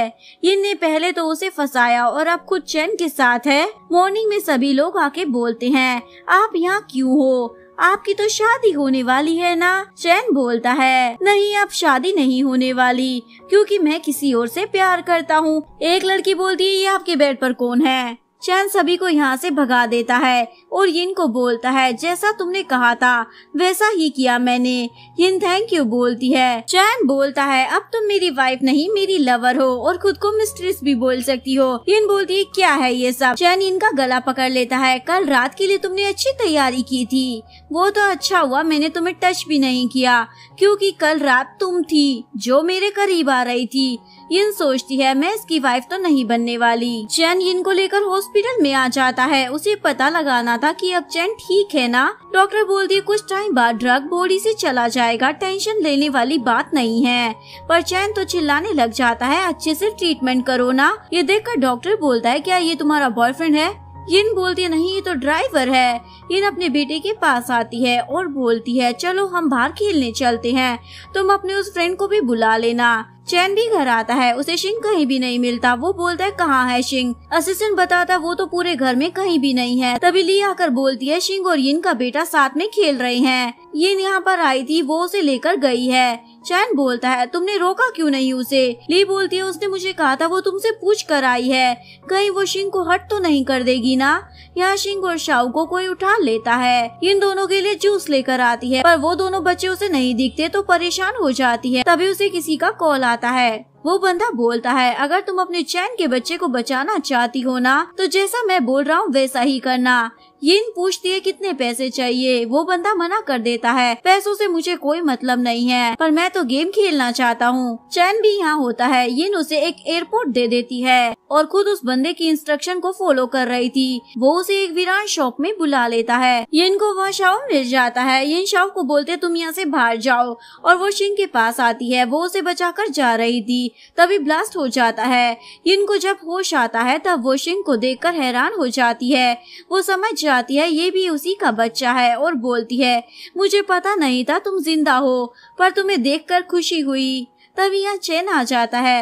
इन ने पहले तो उसे फंसाया और अब खुद चैन के साथ है मॉर्निंग में सभी लोग आके बोलते हैं आप यहाँ क्यों हो आपकी तो शादी होने वाली है ना चैन बोलता है नहीं अब शादी नहीं होने वाली क्योंकि मैं किसी और से प्यार करता हूँ एक लड़की बोलती है ये आपके बेड पर कौन है चैन सभी को यहाँ से भगा देता है और यिन को बोलता है जैसा तुमने कहा था वैसा ही किया मैंने यिन थैंक यू बोलती है चैन बोलता है अब तुम मेरी वाइफ नहीं मेरी लवर हो और खुद को मिस्ट्रेस भी बोल सकती हो यिन बोलती है क्या है ये सब चैन इनका गला पकड़ लेता है कल रात के लिए तुमने अच्छी तैयारी की थी वो तो अच्छा हुआ मैंने तुम्हें टच भी नहीं किया क्यूँकी कल रात तुम थी जो मेरे करीब आ रही थी यिन सोचती है मैं इसकी वाइफ तो नहीं बनने वाली चैन यिन को लेकर हॉस्पिटल में आ जाता है उसे पता लगाना था कि अब चैन ठीक है ना डॉक्टर बोलती है कुछ टाइम बाद ड्रग बॉडी से चला जाएगा टेंशन लेने वाली बात नहीं है पर चैन तो चिल्लाने लग जाता है अच्छे से ट्रीटमेंट करो ना ये देखकर डॉक्टर बोलता है क्या ये तुम्हारा बॉयफ्रेंड है यिन बोलती है नहीं ये तो ड्राइवर है यिन अपने बेटे के पास आती है और बोलती है चलो हम बाहर खेलने चलते हैं तुम अपने उस फ्रेंड को भी बुला लेना चैन भी घर आता है उसे शिंग कहीं भी नहीं मिलता वो बोलता है कहाँ है शिंग असिस्टेंट बताता वो तो पूरे घर में कहीं भी नहीं है तभी ली आकर बोलती है शिंग और यिन का बेटा साथ में खेल रहे हैं यिन यहाँ पर आई थी वो उसे लेकर गई है चैन बोलता है तुमने रोका क्यों नहीं उसे ली बोलती है उसने मुझे कहा था वो तुमसे पूछ कर आई है कहीं वो शिंग को हट तो नहीं कर देगी ना यहाँ शिंग और शाह को कोई उठा लेता है इन दोनों के लिए जूस लेकर आती है पर वो दोनों बच्चे उसे नहीं दिखते तो परेशान हो जाती है तभी उसे किसी का कॉल आता है वो बंदा बोलता है अगर तुम अपने चैन के बच्चे को बचाना चाहती हो ना तो जैसा मैं बोल रहा हूँ वैसा ही करना यिन पूछती है कितने पैसे चाहिए वो बंदा मना कर देता है पैसों से मुझे कोई मतलब नहीं है पर मैं तो गेम खेलना चाहता हूँ चैन भी यहाँ होता है यिन उसे एक एयरपोर्ट दे देती है और खुद उस बंदे की इंस्ट्रक्शन को फॉलो कर रही थी वो उसे एक वीरान शॉप में बुला लेता है यिन को वह शव मिल जाता है यिन शाव को बोलते तुम यहाँ से बाहर जाओ और वो शिन के पास आती है वो उसे बचा कर जा रही थी तभी ब्लास्ट हो जाता है यिन को जब होश आता है तब वो शिन को देख कर हैरान हो जाती है वो समझ जाती है ये भी उसी का बच्चा है और बोलती है मुझे पता नहीं था तुम जिंदा हो पर तुम्हें देखकर खुशी हुई तभी यहाँ चैन आ जाता है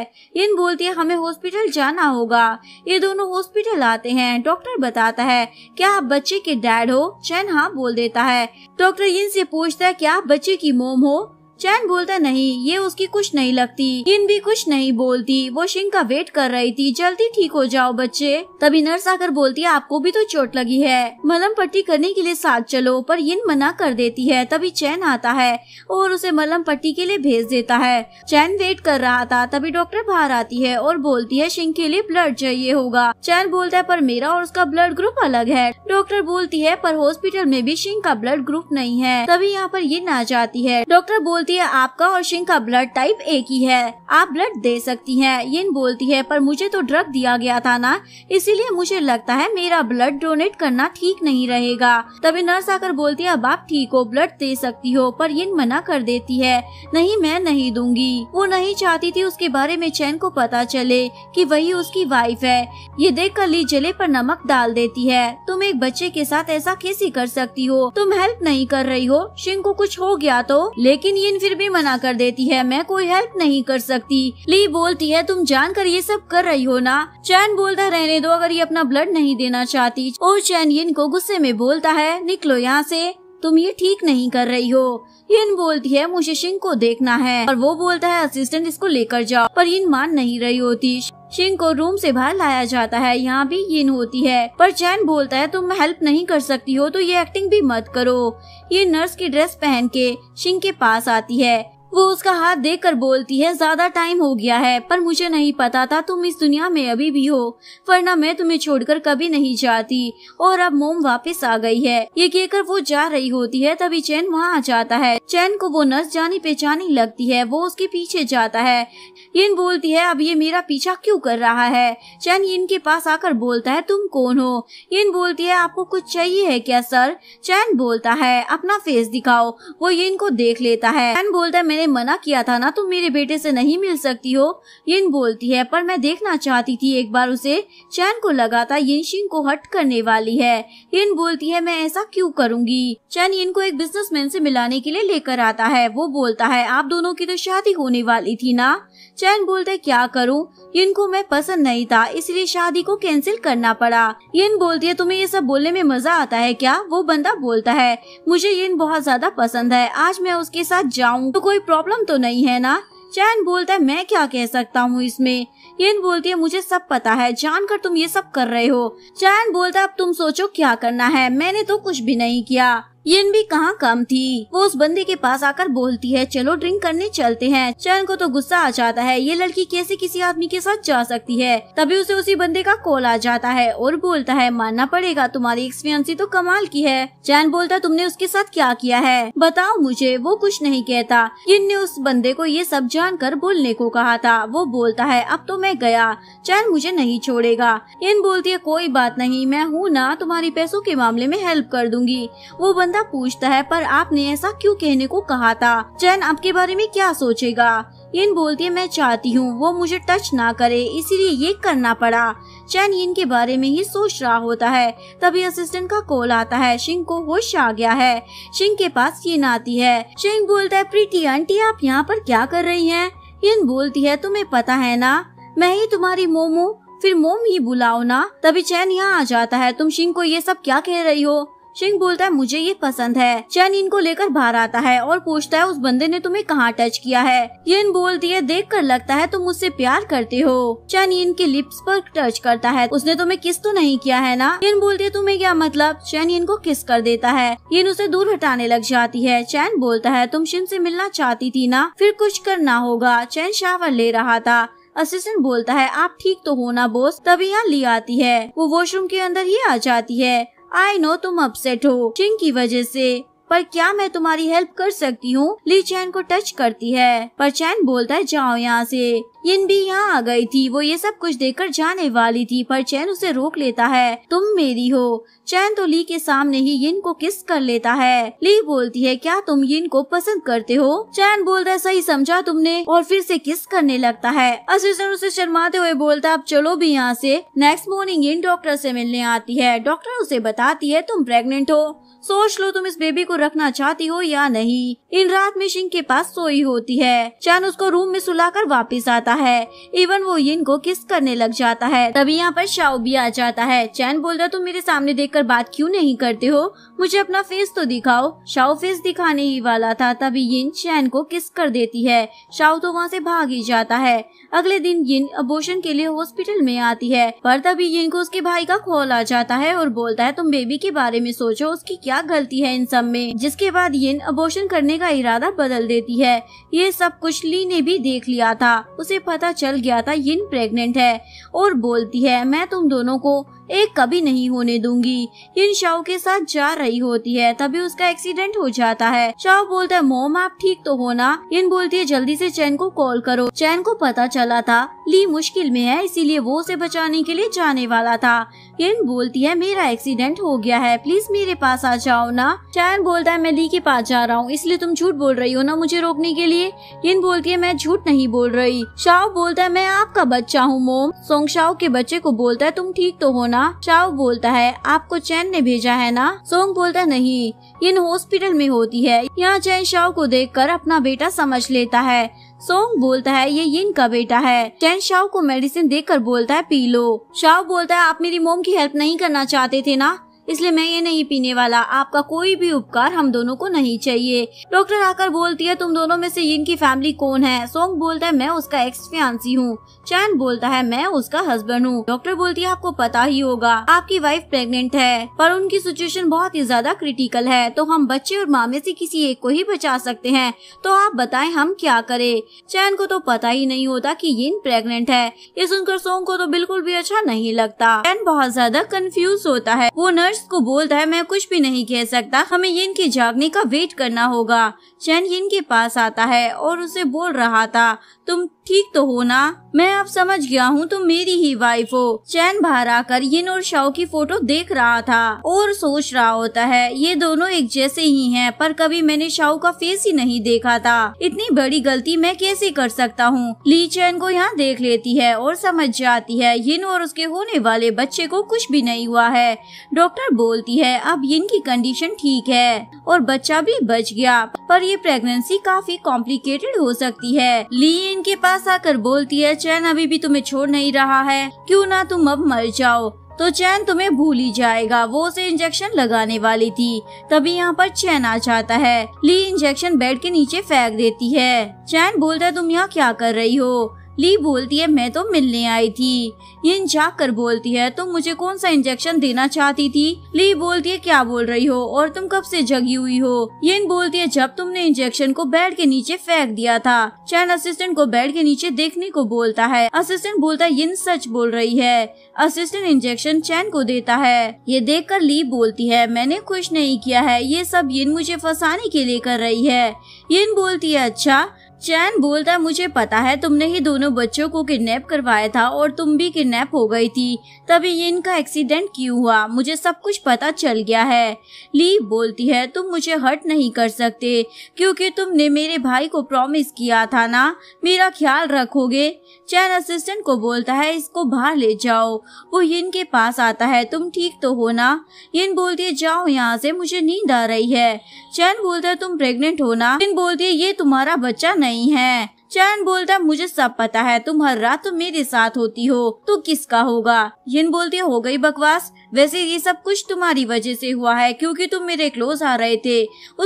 इन बोलती है हमें हॉस्पिटल जाना होगा ये दोनों हॉस्पिटल आते हैं डॉक्टर बताता है क्या आप बच्चे के डैड हो चैन हाँ बोल देता है डॉक्टर इन से पूछता है क्या आप बच्चे की मोम हो चैन बोलता नहीं ये उसकी कुछ नहीं लगती किन भी कुछ नहीं बोलती वो शिंग का वेट कर रही थी जल्दी ठीक हो जाओ बच्चे तभी नर्स आकर बोलती है आपको भी तो चोट लगी है मलम पट्टी करने के लिए साथ चलो पर यिन मना कर देती है तभी चैन आता है और उसे मलम पट्टी के लिए भेज देता है चैन वेट कर रहा था तभी डॉक्टर बाहर आती है और बोलती है शिंग के लिए ब्लड चाहिए होगा चैन बोलता है पर मेरा और उसका ब्लड ग्रुप अलग है डॉक्टर बोलती है पर हॉस्पिटल में भी शिंग का ब्लड ग्रुप नहीं है तभी यहाँ पर यिन आ जाती है डॉक्टर बोलती बोलती है आपका और शिंग का ब्लड टाइप एक ही है आप ब्लड दे सकती हैं यिन बोलती है पर मुझे तो ड्रग दिया गया था ना इसीलिए मुझे लगता है मेरा ब्लड डोनेट करना ठीक नहीं रहेगा तभी नर्स आकर बोलती है अब आप ठीक हो ब्लड दे सकती हो पर यिन मना कर देती है नहीं मैं नहीं दूंगी वो नहीं चाहती थी उसके बारे में चैन को पता चले की वही उसकी वाइफ है ये देख कर ली जले पर नमक डाल देती है तुम एक बच्चे के साथ ऐसा कैसे कर सकती हो तुम हेल्प नहीं कर रही हो शिंग को कुछ हो गया तो लेकिन ये फिर भी मना कर देती है मैं कोई हेल्प नहीं कर सकती ली बोलती है तुम जानकर ये सब कर रही हो ना चैन बोलता है रहने दो अगर ये अपना ब्लड नहीं देना चाहती और चैन यिन को गुस्से में बोलता है निकलो यहाँ से तुम ये ठीक नहीं कर रही हो यिन बोलती है मुझे सिंह को देखना है और वो बोलता है असिस्टेंट इसको लेकर जाओ पर यिन मान नहीं रही होती शिंग को रूम से बाहर लाया जाता है यहाँ भी यिन होती है पर चैन बोलता है तुम हेल्प नहीं कर सकती हो तो ये एक्टिंग भी मत करो ये नर्स की ड्रेस पहन के शिंग के पास आती है वो उसका हाथ देखकर बोलती है ज्यादा टाइम हो गया है पर मुझे नहीं पता था तुम इस दुनिया में अभी भी हो वरना मैं तुम्हें छोड़कर कभी नहीं जाती और अब मोम वापस आ गई है ये कहकर वो जा रही होती है तभी चैन वहाँ आ जाता है चैन को वो नर्स जानी पहचानी लगती है वो उसके पीछे जाता है यिन बोलती है अब ये मेरा पीछा क्यूँ कर रहा है चैन यिन के पास आकर बोलता है तुम कौन हो यिन बोलती है आपको कुछ चाहिए है क्या सर चैन बोलता है अपना फेस दिखाओ वो यिन को देख लेता है चैन बोलता है मैंने मना किया था ना तुम मेरे बेटे से नहीं मिल सकती हो यिन बोलती है पर मैं देखना चाहती थी एक बार उसे चैन को लगा था यिन शिंग को हट करने वाली है यिन बोलती है मैं ऐसा क्यों करूंगी चैन यिन को एक बिजनेसमैन से मिलाने के लिए लेकर आता है वो बोलता है आप दोनों की तो शादी होने वाली थी ना चैन बोलते क्या करूँ यिन को मैं पसंद नहीं था इसलिए शादी को कैंसिल करना पड़ा यिन बोलती है तुम्हें ये सब बोलने में मजा आता है क्या वो बंदा बोलता है मुझे यिन बहुत ज्यादा पसंद है आज मैं उसके साथ जाऊँ तो कोई प्रॉब्लम तो नहीं है ना चैन बोलता है मैं क्या कह सकता हूँ इसमें येन बोलती है मुझे सब पता है जानकर तुम ये सब कर रहे हो चैन बोलता है अब तुम सोचो क्या करना है मैंने तो कुछ भी नहीं किया यिन भी कहाँ कम थी वो उस बंदे के पास आकर बोलती है चलो ड्रिंक करने चलते हैं चैन को तो गुस्सा आ जाता है ये लड़की कैसे किसी आदमी के साथ जा सकती है तभी उसे उसी बंदे का कॉल आ जाता है और बोलता है मानना पड़ेगा तुम्हारी एक्सपीरियंस तो कमाल की है चैन बोलता तुमने उसके साथ क्या किया है बताओ मुझे वो कुछ नहीं कहता यिन ने उस बंदे को ये सब जान कर बोलने को कहा था वो बोलता है अब तो मैं गया चैन मुझे नहीं छोड़ेगा यिन बोलती है कोई बात नहीं मैं हूँ ना तुम्हारी पैसों के मामले में हेल्प कर दूंगी वो बंदा गधा पूछता है पर आपने ऐसा क्यों कहने को कहा था चैन आपके बारे में क्या सोचेगा इन बोलती है मैं चाहती हूँ वो मुझे टच ना करे इसीलिए ये करना पड़ा चैन इनके के बारे में ही सोच रहा होता है तभी असिस्टेंट का कॉल आता है शिंग को होश आ गया है शिंग के पास ये आती है शिंग बोलता है प्रीति आंटी आप यहाँ पर क्या कर रही है इन बोलती है तुम्हे पता है ना मैं ही तुम्हारी मोमो फिर मोम ही बुलाओ ना तभी चैन यहाँ आ जाता है तुम शिंग को ये सब क्या कह रही हो सिंह बोलता है मुझे ये पसंद है चैन इनको लेकर बाहर आता है और पूछता है उस बंदे ने तुम्हें कहाँ टच किया है यिन बोलती है देख कर लगता है तुम मुझसे प्यार करते हो चैन इन के लिप्स पर टच करता है उसने तुम्हें किस तो नहीं किया है ना यिन बोलती है तुम्हें क्या मतलब चैन इन को किस कर देता है यिन उसे दूर हटाने लग जाती है चैन बोलता है तुम शिन ऐसी मिलना चाहती थी ना फिर कुछ करना होगा चैन शावर ले रहा था असिस्टेंट बोलता है आप ठीक तो हो ना बोस तभी यहाँ ली आती है वो वॉशरूम के अंदर ही आ जाती है आई नो तुम अपसेट हो चिंग की वजह से पर क्या मैं तुम्हारी हेल्प कर सकती हूँ ली चैन को टच करती है पर चैन बोलता है जाओ यहाँ से यिन भी यहाँ आ गई थी वो ये सब कुछ देखकर जाने वाली थी पर चैन उसे रोक लेता है तुम मेरी हो चैन तो ली के सामने ही यिन को किस कर लेता है ली बोलती है क्या तुम यिन को पसंद करते हो चैन बोलता है सही समझा तुमने और फिर से किस करने लगता है असिस्टेंट उसे शर्माते हुए बोलता है अब चलो भी यहाँ से नेक्स्ट मॉर्निंग यिन डॉक्टर से मिलने आती है डॉक्टर उसे बताती है तुम प्रेगनेंट हो सोच लो तुम इस बेबी को रखना चाहती हो या नहीं इन रात में शिंग के पास सोई होती है चैन उसको रूम में सुलाकर वापस आता है इवन वो यिन को किस करने लग जाता है तभी यहाँ पर शाओ भी आ जाता है चैन बोलता तुम मेरे सामने देख कर बात क्यूँ नहीं करते हो मुझे अपना फेस तो दिखाओ शाओ फेस दिखाने ही वाला था तभी यिन चैन को किस कर देती है शाओ तो वहाँ से भाग ही जाता है अगले दिन यिन अबोशन के लिए हॉस्पिटल में आती है पर तभी यिन को उसके भाई का कॉल आ जाता है और बोलता है तुम बेबी के बारे में सोचो उसकी क्या क्या गलती है इन सब में जिसके बाद यिन अबोशन करने का इरादा बदल देती है ये सब कुछ ली ने भी देख लिया था उसे पता चल गया था यिन प्रेग्नेंट है और बोलती है मैं तुम दोनों को एक कभी नहीं होने दूंगी इन शाव के साथ जा रही होती है तभी उसका एक्सीडेंट हो जाता है शाव बोलता है मोम आप ठीक तो हो ना बोलती है जल्दी से चैन को कॉल करो चैन को पता चला था ली मुश्किल में है इसीलिए वो उसे बचाने के लिए जाने वाला था इन बोलती है मेरा एक्सीडेंट हो गया है प्लीज मेरे पास आ जाओ ना चैन बोलता है मैं ली के पास जा रहा हूँ इसलिए तुम झूठ बोल रही हो ना मुझे रोकने के लिए इन बोलती है मैं झूठ नहीं बोल रही शाह बोलता है मैं आपका बच्चा हूँ मोम सोंग शाव के बच्चे को बोलता है तुम ठीक तो होना ना चाओ बोलता है आपको चैन ने भेजा है ना सोंग बोलता नहीं इन हॉस्पिटल में होती है यहाँ चैन शाओ को देखकर अपना बेटा समझ लेता है सोंग बोलता है ये यिन का बेटा है चैन शाओ को मेडिसिन देकर बोलता है पी लो शाओ बोलता है आप मेरी मोम की हेल्प नहीं करना चाहते थे ना इसलिए मैं ये नहीं पीने वाला आपका कोई भी उपकार हम दोनों को नहीं चाहिए डॉक्टर आकर बोलती है तुम दोनों में से यिन की फैमिली कौन है सोंग बोलता है मैं उसका एक्स फ्यांसी हूँ चैन बोलता है मैं उसका हस्बैंड हूँ डॉक्टर बोलती है आपको पता ही होगा आपकी वाइफ प्रेगनेंट है पर उनकी सिचुएशन बहुत ही ज्यादा क्रिटिकल है तो हम बच्चे और मामे ऐसी से किसी एक को ही बचा सकते हैं तो आप बताएं हम क्या करें चैन को तो पता ही नहीं होता कि यिन प्रेगनेंट है ये सुनकर सोंग को तो बिल्कुल भी अच्छा नहीं लगता चैन बहुत ज्यादा कंफ्यूज होता है वो नर्स नर्स को बोलता है मैं कुछ भी नहीं कह सकता हमें यिन के जागने का वेट करना होगा चैन यिन के पास आता है और उसे बोल रहा था तुम ठीक तो हो ना मैं अब समझ गया हूँ तुम तो मेरी ही वाइफ हो चैन बाहर आकर ये और शाह की फोटो देख रहा था और सोच रहा होता है ये दोनों एक जैसे ही हैं पर कभी मैंने शाह का फेस ही नहीं देखा था इतनी बड़ी गलती मैं कैसे कर सकता हूँ ली चैन को यहाँ देख लेती है और समझ जाती है यिन और उसके होने वाले बच्चे को कुछ भी नहीं हुआ है डॉक्टर बोलती है अब यिन की कंडीशन ठीक है और बच्चा भी बच गया पर ये प्रेगनेंसी काफी कॉम्प्लिकेटेड हो सकती है ली इनके पास आकर बोलती है चैन अभी भी तुम्हें छोड़ नहीं रहा है क्यों ना तुम अब मर जाओ तो चैन तुम्हें भूल ही जाएगा वो उसे इंजेक्शन लगाने वाली थी तभी यहाँ पर चैन आ जाता है ली इंजेक्शन बेड के नीचे फेंक देती है चैन बोलता है तुम यहाँ क्या कर रही हो ली बोलती है मैं तो मिलने आई थी यिन झाक कर बोलती है तुम मुझे कौन सा इंजेक्शन देना चाहती थी ली बोलती है क्या बोल रही हो और तुम कब से जगी हुई हो यिन बोलती है जब तुमने इंजेक्शन को बेड के नीचे फेंक दिया था चैन असिस्टेंट को बेड के नीचे देखने को बोलता है असिस्टेंट बोलता है यिन सच बोल रही है असिस्टेंट इंजेक्शन चैन को देता है ये देख कर ली बोलती है मैंने कुछ नहीं किया है ये सब यिन मुझे फंसाने के लिए कर रही है यिन बोलती है अच्छा चैन बोलता है मुझे पता है तुमने ही दोनों बच्चों को किडनैप करवाया था और तुम भी किडनैप हो गई थी तभी ये इनका एक्सीडेंट क्यों हुआ मुझे सब कुछ पता चल गया है ली बोलती है तुम मुझे हर्ट नहीं कर सकते क्योंकि तुमने मेरे भाई को प्रॉमिस किया था ना मेरा ख्याल रखोगे चैन असिस्टेंट को बोलता है इसको बाहर ले जाओ वो यिन के पास आता है तुम ठीक तो हो ना यिन बोलती है जाओ यहाँ से मुझे नींद आ रही है चैन बोलता है तुम प्रेग्नेंट हो ना यिन बोलती है ये तुम्हारा बच्चा नहीं नहीं है चैन बोलता मुझे सब पता है तुम हर रात तो मेरे साथ होती हो तो किसका होगा यिन बोलती हो गई बकवास वैसे ये सब कुछ तुम्हारी वजह से हुआ है क्योंकि तुम मेरे क्लोज आ रहे थे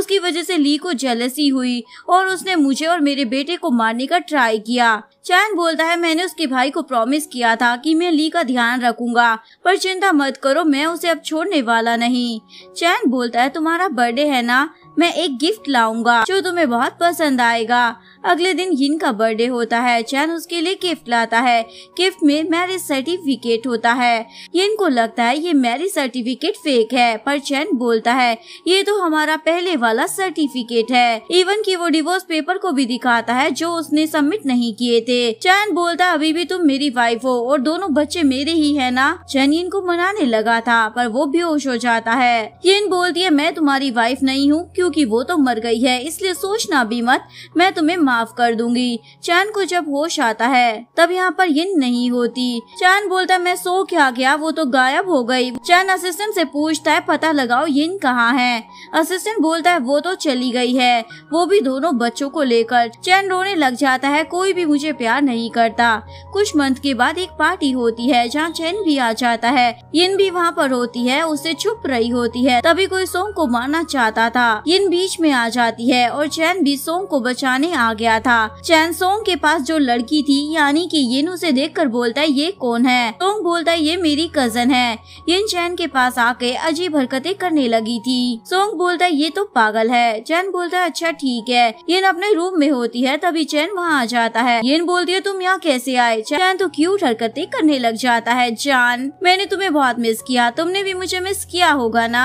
उसकी वजह से ली को जेलसी हुई और उसने मुझे और मेरे बेटे को मारने का ट्राई किया चैन बोलता है मैंने उसके भाई को प्रॉमिस किया था कि मैं ली का ध्यान रखूंगा पर चिंता मत करो मैं उसे अब छोड़ने वाला नहीं चैन बोलता है तुम्हारा बर्थडे है ना मैं एक गिफ्ट लाऊंगा जो तुम्हें बहुत पसंद आएगा अगले दिन यिन का बर्थडे होता है चैन उसके लिए गिफ्ट लाता है गिफ्ट में मैरिज सर्टिफिकेट होता है यिन को लगता है ये मैरिज सर्टिफिकेट फेक है पर चैन बोलता है ये तो हमारा पहले वाला सर्टिफिकेट है इवन की वो डिवोर्स पेपर को भी दिखाता है जो उसने सबमिट नहीं किए थे थे चैन बोलता अभी भी तुम मेरी वाइफ हो और दोनों बच्चे मेरे ही है ना चैन यिन को मनाने लगा था पर वो बेहोश हो जाता है यिन बोलती है मैं तुम्हारी वाइफ नहीं हूँ क्यूँकी वो तो मर गई है इसलिए सोचना भी मत मैं तुम्हें माफ कर दूंगी चैन को जब होश आता है तब यहाँ पर यिन नहीं होती चैन बोलता मैं सो क्या गया वो तो गायब हो गयी चैन असिस्टेंट से पूछता है पता लगाओ यिन कहाँ है असिस्टेंट बोलता है वो तो चली गई है वो भी दोनों बच्चों को लेकर चैन रोने लग जाता है कोई भी मुझे प्यार नहीं करता कुछ मंथ के बाद एक पार्टी होती है जहाँ चैन भी आ जाता है यिन भी वहाँ पर होती है उसे छुप रही होती है तभी कोई सोंग को मारना चाहता था यिन बीच में आ जाती है और चैन भी सोंग को बचाने आ गया था चैन सोंग के पास जो लड़की थी यानी कि यिन उसे देखकर बोलता है ये कौन है सोंग बोलता है ये मेरी कजन है यिन चैन के पास आके अजीब हरकतें करने लगी थी सोंग बोलता है ये तो पागल है चैन बोलता है अच्छा ठीक है यिन अपने रूम में होती है तभी चैन वहाँ आ जाता है यिन बोल दिया तुम यहाँ कैसे आए चैन तो क्यूट हरकतें करने लग जाता है जान मैंने तुम्हें बहुत मिस किया तुमने भी मुझे मिस किया होगा ना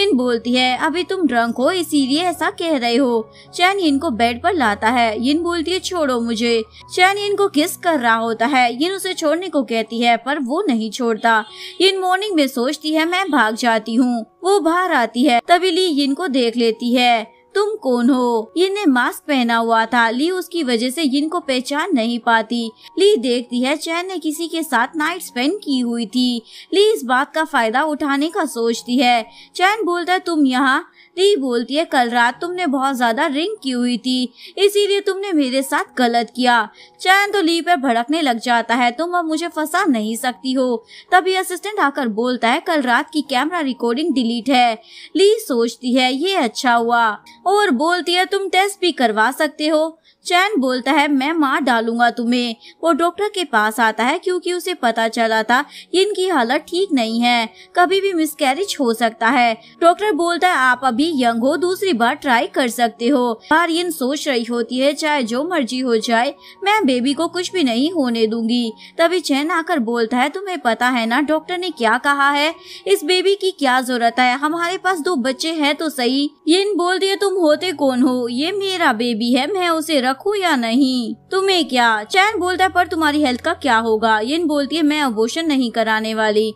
इन बोलती है अभी तुम ड्रंक हो इसीलिए ऐसा कह रहे हो चैन इनको को बेड पर लाता है इन बोलती है छोड़ो मुझे चैन इनको को किस कर रहा होता है इन उसे छोड़ने को कहती है पर वो नहीं छोड़ता इन मॉर्निंग में सोचती है मैं भाग जाती हूँ वो बाहर आती है तभी ली यिन को देख लेती है तुम कौन हो यिन ने मास्क पहना हुआ था ली उसकी वजह से यिन को पहचान नहीं पाती ली देखती है चैन ने किसी के साथ नाइट स्पेंड की हुई थी ली इस बात का फायदा उठाने का सोचती है चैन बोलता है तुम यहाँ टी बोलती है कल रात तुमने बहुत ज्यादा रिंग की हुई थी इसीलिए तुमने मेरे साथ गलत किया चैन तो ली पर भड़कने लग जाता है तुम अब मुझे फंसा नहीं सकती हो तभी असिस्टेंट आकर बोलता है कल रात की कैमरा रिकॉर्डिंग डिलीट है ली सोचती है ये अच्छा हुआ और बोलती है तुम टेस्ट भी करवा सकते हो चैन बोलता है मैं मार डालूंगा तुम्हें वो डॉक्टर के पास आता है क्योंकि उसे पता चला था इनकी हालत ठीक नहीं है कभी भी मिसकैरेज हो सकता है डॉक्टर बोलता है आप अभी यंग हो दूसरी बार ट्राई कर सकते हो बार इन सोच रही होती है चाहे जो मर्जी हो जाए मैं बेबी को कुछ भी नहीं होने दूंगी तभी चैन आकर बोलता है तुम्हे पता है ना डॉक्टर ने क्या कहा है इस बेबी की क्या जरूरत है हमारे पास दो बच्चे है तो सही ये बोल दिया तुम होते कौन हो ये मेरा बेबी है मैं उसे रख रखूं या नहीं तुम्हें क्या चैन बोलता है पर तुम्हारी हेल्थ का क्या होगा यिन बोलती है मैं अबोशन नहीं कराने वाली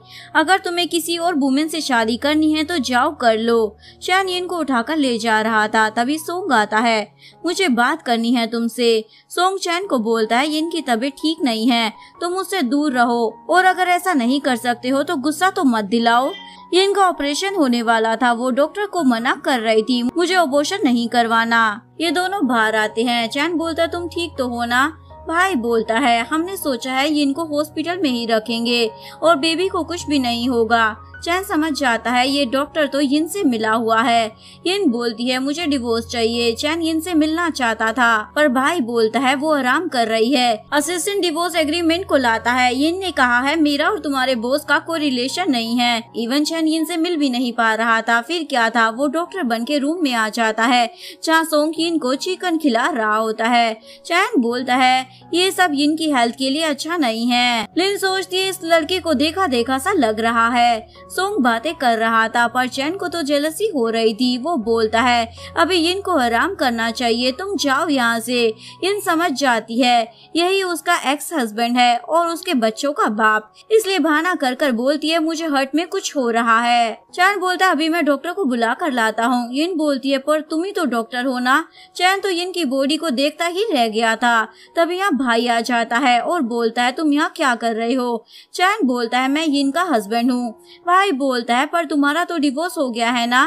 अगर तुम्हें किसी और वुमेन से शादी करनी है तो जाओ कर लो चैन यिन को उठाकर ले जा रहा था तभी सोंग आता है मुझे बात करनी है तुमसे सोंग चैन को बोलता है यिन की तबीयत ठीक नहीं है तुम उससे दूर रहो और अगर ऐसा नहीं कर सकते हो तो गुस्सा तो मत दिलाओ ये इनका ऑपरेशन होने वाला था वो डॉक्टर को मना कर रही थी मुझे ऑपरेशन नहीं करवाना ये दोनों बाहर आते हैं चैन बोलता तुम ठीक तो हो ना भाई बोलता है हमने सोचा है ये इनको हॉस्पिटल में ही रखेंगे और बेबी को कुछ भी नहीं होगा चैन समझ जाता है ये डॉक्टर तो यिन से मिला हुआ है यिन बोलती है मुझे डिवोर्स चाहिए चैन यिन से मिलना चाहता था पर भाई बोलता है वो आराम कर रही है असिस्टेंट डिवोर्स एग्रीमेंट को लाता है यिन ने कहा है मेरा और तुम्हारे बोस का कोई रिलेशन नहीं है इवन चैन यिन से मिल भी नहीं पा रहा था फिर क्या था वो डॉक्टर बन के रूम में आ जाता है जहाँ सोंग यिन को चिकन खिला रहा होता है चैन बोलता है ये सब यिन की हेल्थ के लिए अच्छा नहीं है लिन सोचती है इस लड़के को देखा देखा सा लग रहा है सोंग बातें कर रहा था पर चैन को तो जेलसी हो रही थी वो बोलता है अभी यिन को आराम करना चाहिए तुम जाओ यहाँ से यिन समझ जाती है यही उसका एक्स हस्बैंड है और उसके बच्चों का बाप इसलिए बहाना कर कर बोलती है मुझे हर्ट में कुछ हो रहा है चैन बोलता है अभी मैं डॉक्टर को बुला कर लाता हूँ यिन बोलती है पर तुम ही तो डॉक्टर हो ना चैन तो यिन की बॉडी को देखता ही रह गया था तभी यहाँ भाई आ जाता है और बोलता है तुम यहाँ क्या कर रहे हो चैन बोलता है मैं यिन का हस्बैंड हूँ भाई बोलता है पर तुम्हारा तो डिवोर्स हो गया है ना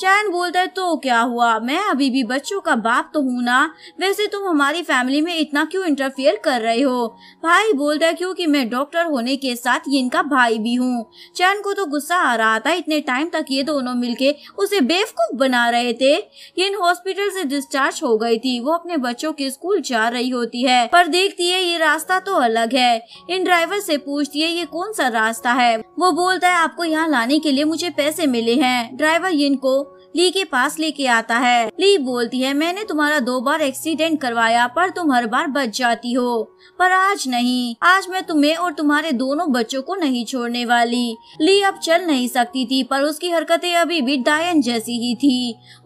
चैन बोलता है तो क्या हुआ मैं अभी भी बच्चों का बाप तो हूँ ना वैसे तुम हमारी फैमिली में इतना क्यों इंटरफेयर कर रहे हो भाई बोलता है क्योंकि मैं डॉक्टर होने के साथ ये इनका भाई भी हूँ चैन को तो गुस्सा आ रहा था इतने टाइम तक ये दोनों मिलके उसे बेवकूफ बना रहे थे ये इन हॉस्पिटल से डिस्चार्ज हो गयी थी वो अपने बच्चों के स्कूल जा रही होती है पर देखती है ये रास्ता तो अलग है इन ड्राइवर से पूछती है ये कौन सा रास्ता है वो बोलता है आपको यहाँ लाने के लिए मुझे पैसे मिले हैं ड्राइवर इनको ली के पास लेके आता है ली बोलती है मैंने तुम्हारा दो बार एक्सीडेंट करवाया पर तुम हर बार बच जाती हो पर आज नहीं आज मैं तुम्हें और तुम्हारे दोनों बच्चों को नहीं छोड़ने वाली ली अब चल नहीं सकती थी पर उसकी हरकतें अभी भी डायन जैसी ही थी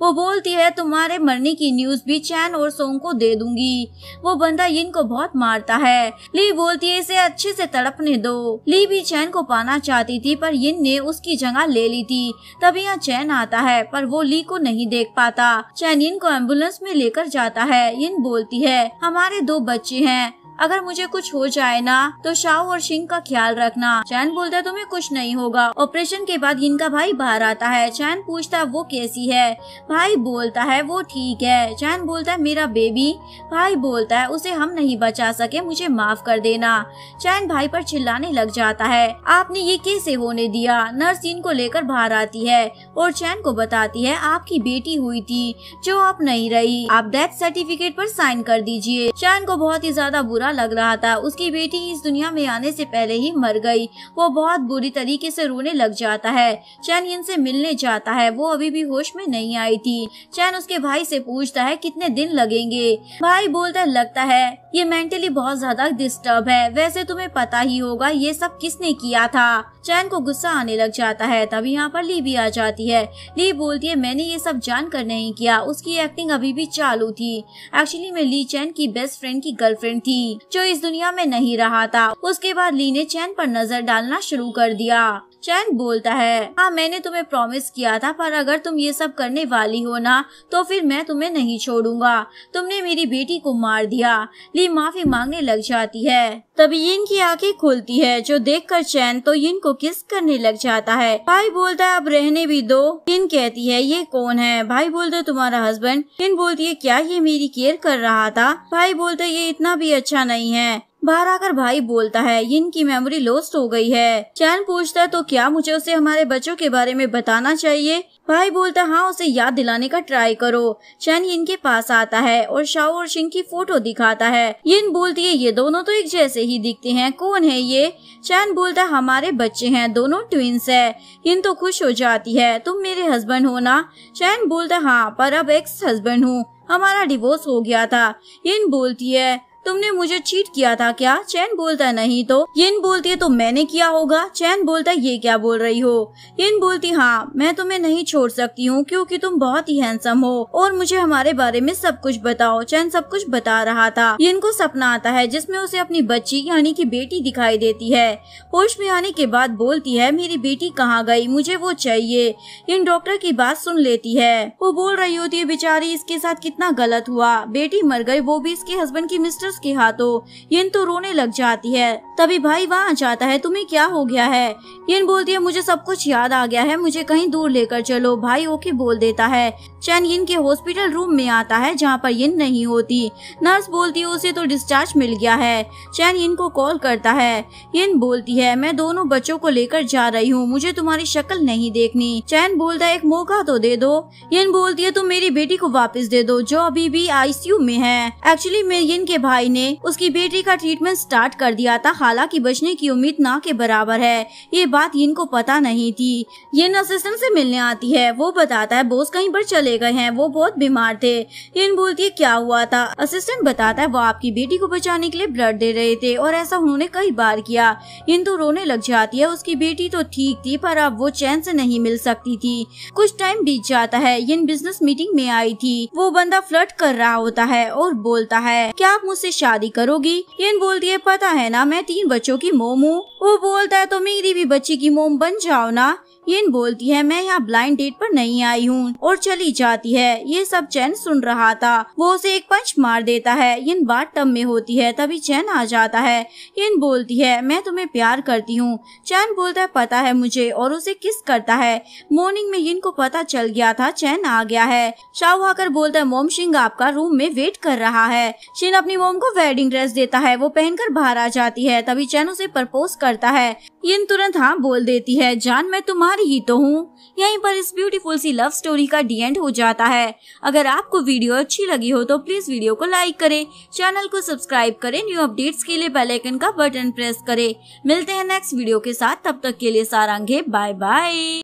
वो बोलती है तुम्हारे मरने की न्यूज भी चैन और सोंग को दे दूंगी वो बंदा यिन को बहुत मारता है ली बोलती है इसे अच्छे से तड़पने दो ली भी चैन को पाना चाहती थी पर यिन ने उसकी जगह ले ली थी तभी यहाँ चैन आता है पर वो वो ली को नहीं देख पाता चैनियन को एम्बुलेंस में लेकर जाता है इन बोलती है हमारे दो बच्चे हैं अगर मुझे कुछ हो जाए ना तो शाह और सिंह का ख्याल रखना चैन बोलता है तुम्हें कुछ नहीं होगा ऑपरेशन के बाद इनका भाई बाहर आता है चैन पूछता है वो कैसी है भाई बोलता है वो ठीक है चैन बोलता है मेरा बेबी भाई बोलता है उसे हम नहीं बचा सके मुझे माफ कर देना चैन भाई पर चिल्लाने लग जाता है आपने ये कैसे होने दिया नर्स इनको लेकर बाहर आती है और चैन को बताती है आपकी बेटी हुई थी जो आप नहीं रही आप डेथ सर्टिफिकेट पर साइन कर दीजिए चैन को बहुत ही ज्यादा बुरा बुरा लग रहा था उसकी बेटी इस दुनिया में आने से पहले ही मर गई वो बहुत बुरी तरीके से रोने लग जाता है चैन इनसे मिलने जाता है वो अभी भी होश में नहीं आई थी चैन उसके भाई से पूछता है कितने दिन लगेंगे भाई बोलता लगता है ये मेंटली बहुत ज्यादा डिस्टर्ब है वैसे तुम्हे पता ही होगा ये सब किसने किया था चैन को गुस्सा आने लग जाता है तभी यहाँ पर ली भी आ जाती है ली बोलती है मैंने ये सब जान कर नहीं किया उसकी एक्टिंग अभी भी चालू थी एक्चुअली में ली चैन की बेस्ट फ्रेंड की गर्लफ्रेंड थी जो इस दुनिया में नहीं रहा था उसके बाद ली ने चैन पर नजर डालना शुरू कर दिया चैंग बोलता है हाँ मैंने तुम्हें प्रॉमिस किया था पर अगर तुम ये सब करने वाली हो ना तो फिर मैं तुम्हें नहीं छोड़ूंगा तुमने मेरी बेटी को मार दिया ली माफी मांगने लग जाती है तभी यिन की आंखें खुलती है जो देखकर चैन तो यिन को किस करने लग जाता है भाई बोलता है अब रहने भी दो यिन कहती है ये कौन है भाई बोलते तुम्हारा हस्बैंड यिन बोलती है क्या ये मेरी केयर कर रहा था भाई बोलते ये इतना भी अच्छा नहीं है बाहर आकर भाई बोलता है यिन की मेमोरी लॉस्ट हो गई है चैन पूछता है तो क्या मुझे उसे हमारे बच्चों के बारे में बताना चाहिए भाई बोलता है हाँ उसे याद दिलाने का ट्राई करो चैन यिन के पास आता है और शाओ और शिंग की फोटो दिखाता है यिन बोलती है ये दोनों तो एक जैसे ही दिखते हैं कौन है ये चैन बोलता है हमारे बच्चे है दोनों ट्विंस है यिन तो खुश हो जाती है तुम मेरे हस्बैंड हो ना चैन बोलता हाँ पर अब एक्स हस्बैंड हूँ हमारा डिवोर्स हो गया था यिन बोलती है तुमने मुझे चीट किया था क्या चैन बोलता नहीं तो यिन बोलती है तो मैंने किया होगा चैन बोलता ये क्या बोल रही हो यिन बोलती हाँ मैं तुम्हें नहीं छोड़ सकती हूँ क्योंकि तुम बहुत ही हैंडसम हो और मुझे हमारे बारे में सब कुछ बताओ चैन सब कुछ बता रहा था यिन को सपना आता है जिसमे उसे अपनी बच्ची यानी की बेटी दिखाई देती है होश में आने के बाद बोलती है मेरी बेटी कहाँ गयी मुझे वो चाहिए इन डॉक्टर की बात सुन लेती है वो बोल रही होती है बेचारी इसके साथ कितना गलत हुआ बेटी मर गई वो भी इसके हस्बैंड की मिस्टर उसके हाथों यिन तो रोने लग जाती है तभी भाई वहाँ जाता है तुम्हें क्या हो गया है यिन बोलती है मुझे सब कुछ याद आ गया है मुझे कहीं दूर लेकर चलो भाई ओके बोल देता है चैन यिन के हॉस्पिटल रूम में आता है जहाँ पर यिन नहीं होती नर्स बोलती है उसे तो डिस्चार्ज मिल गया है चैन यिन को कॉल करता है यिन बोलती है मैं दोनों बच्चों को लेकर जा रही हूँ मुझे तुम्हारी शक्ल नहीं देखनी चैन बोलता है एक मौका तो दे दो यिन बोलती है तुम मेरी बेटी को वापस दे दो जो अभी भी यू में है एक्चुअली मेरे यिन के भाई ने उसकी बेटी का ट्रीटमेंट स्टार्ट कर दिया था हालाँकि बचने की उम्मीद न के बराबर है ये बात यिन को पता नहीं थी यिन असिस्टेंट से मिलने आती है वो बताता है बोस कहीं पर चले चले गए हैं वो बहुत बीमार थे इन बोलती है क्या हुआ था असिस्टेंट बताता है वो आपकी बेटी को बचाने के लिए ब्लड दे रहे थे और ऐसा उन्होंने कई बार किया इन तो रोने लग जाती है उसकी बेटी तो ठीक थी पर अब वो चैन से नहीं मिल सकती थी कुछ टाइम बीत जाता है इन बिजनेस मीटिंग में आई थी वो बंदा फ्लर्ट कर रहा होता है और बोलता है क्या आप मुझसे शादी करोगी इन बोलती है पता है ना मैं तीन बच्चों की मोम हूँ वो बोलता है तो मेरी भी बच्ची की मोम बन जाओ ना येन बोलती है मैं यहाँ ब्लाइंड डेट पर नहीं आई हूँ और चली जाती है ये सब चैन सुन रहा था वो उसे एक पंच मार देता है येन बात टम में होती है तभी चैन आ जाता है येन बोलती है मैं तुम्हें प्यार करती हूँ चैन बोलता है पता है मुझे और उसे किस करता है मॉर्निंग में येन को पता चल गया था चैन आ गया है शाह आकर बोलता है मोम सिंह आपका रूम में वेट कर रहा है शिन अपनी मोम को वेडिंग ड्रेस देता है वो पहनकर बाहर आ जाती है तभी चैन उसे प्रपोज करता है इन तुरंत हाँ बोल देती है जान मैं तुम्हारे बता ही तो हूँ यहीं पर इस ब्यूटीफुल सी लव स्टोरी का डी एंड हो जाता है अगर आपको वीडियो अच्छी लगी हो तो प्लीज वीडियो को लाइक करें चैनल को सब्सक्राइब करें न्यू अपडेट्स के लिए बेल आइकन का बटन प्रेस करें मिलते हैं नेक्स्ट वीडियो के साथ तब तक के लिए सारांगे बाय बाय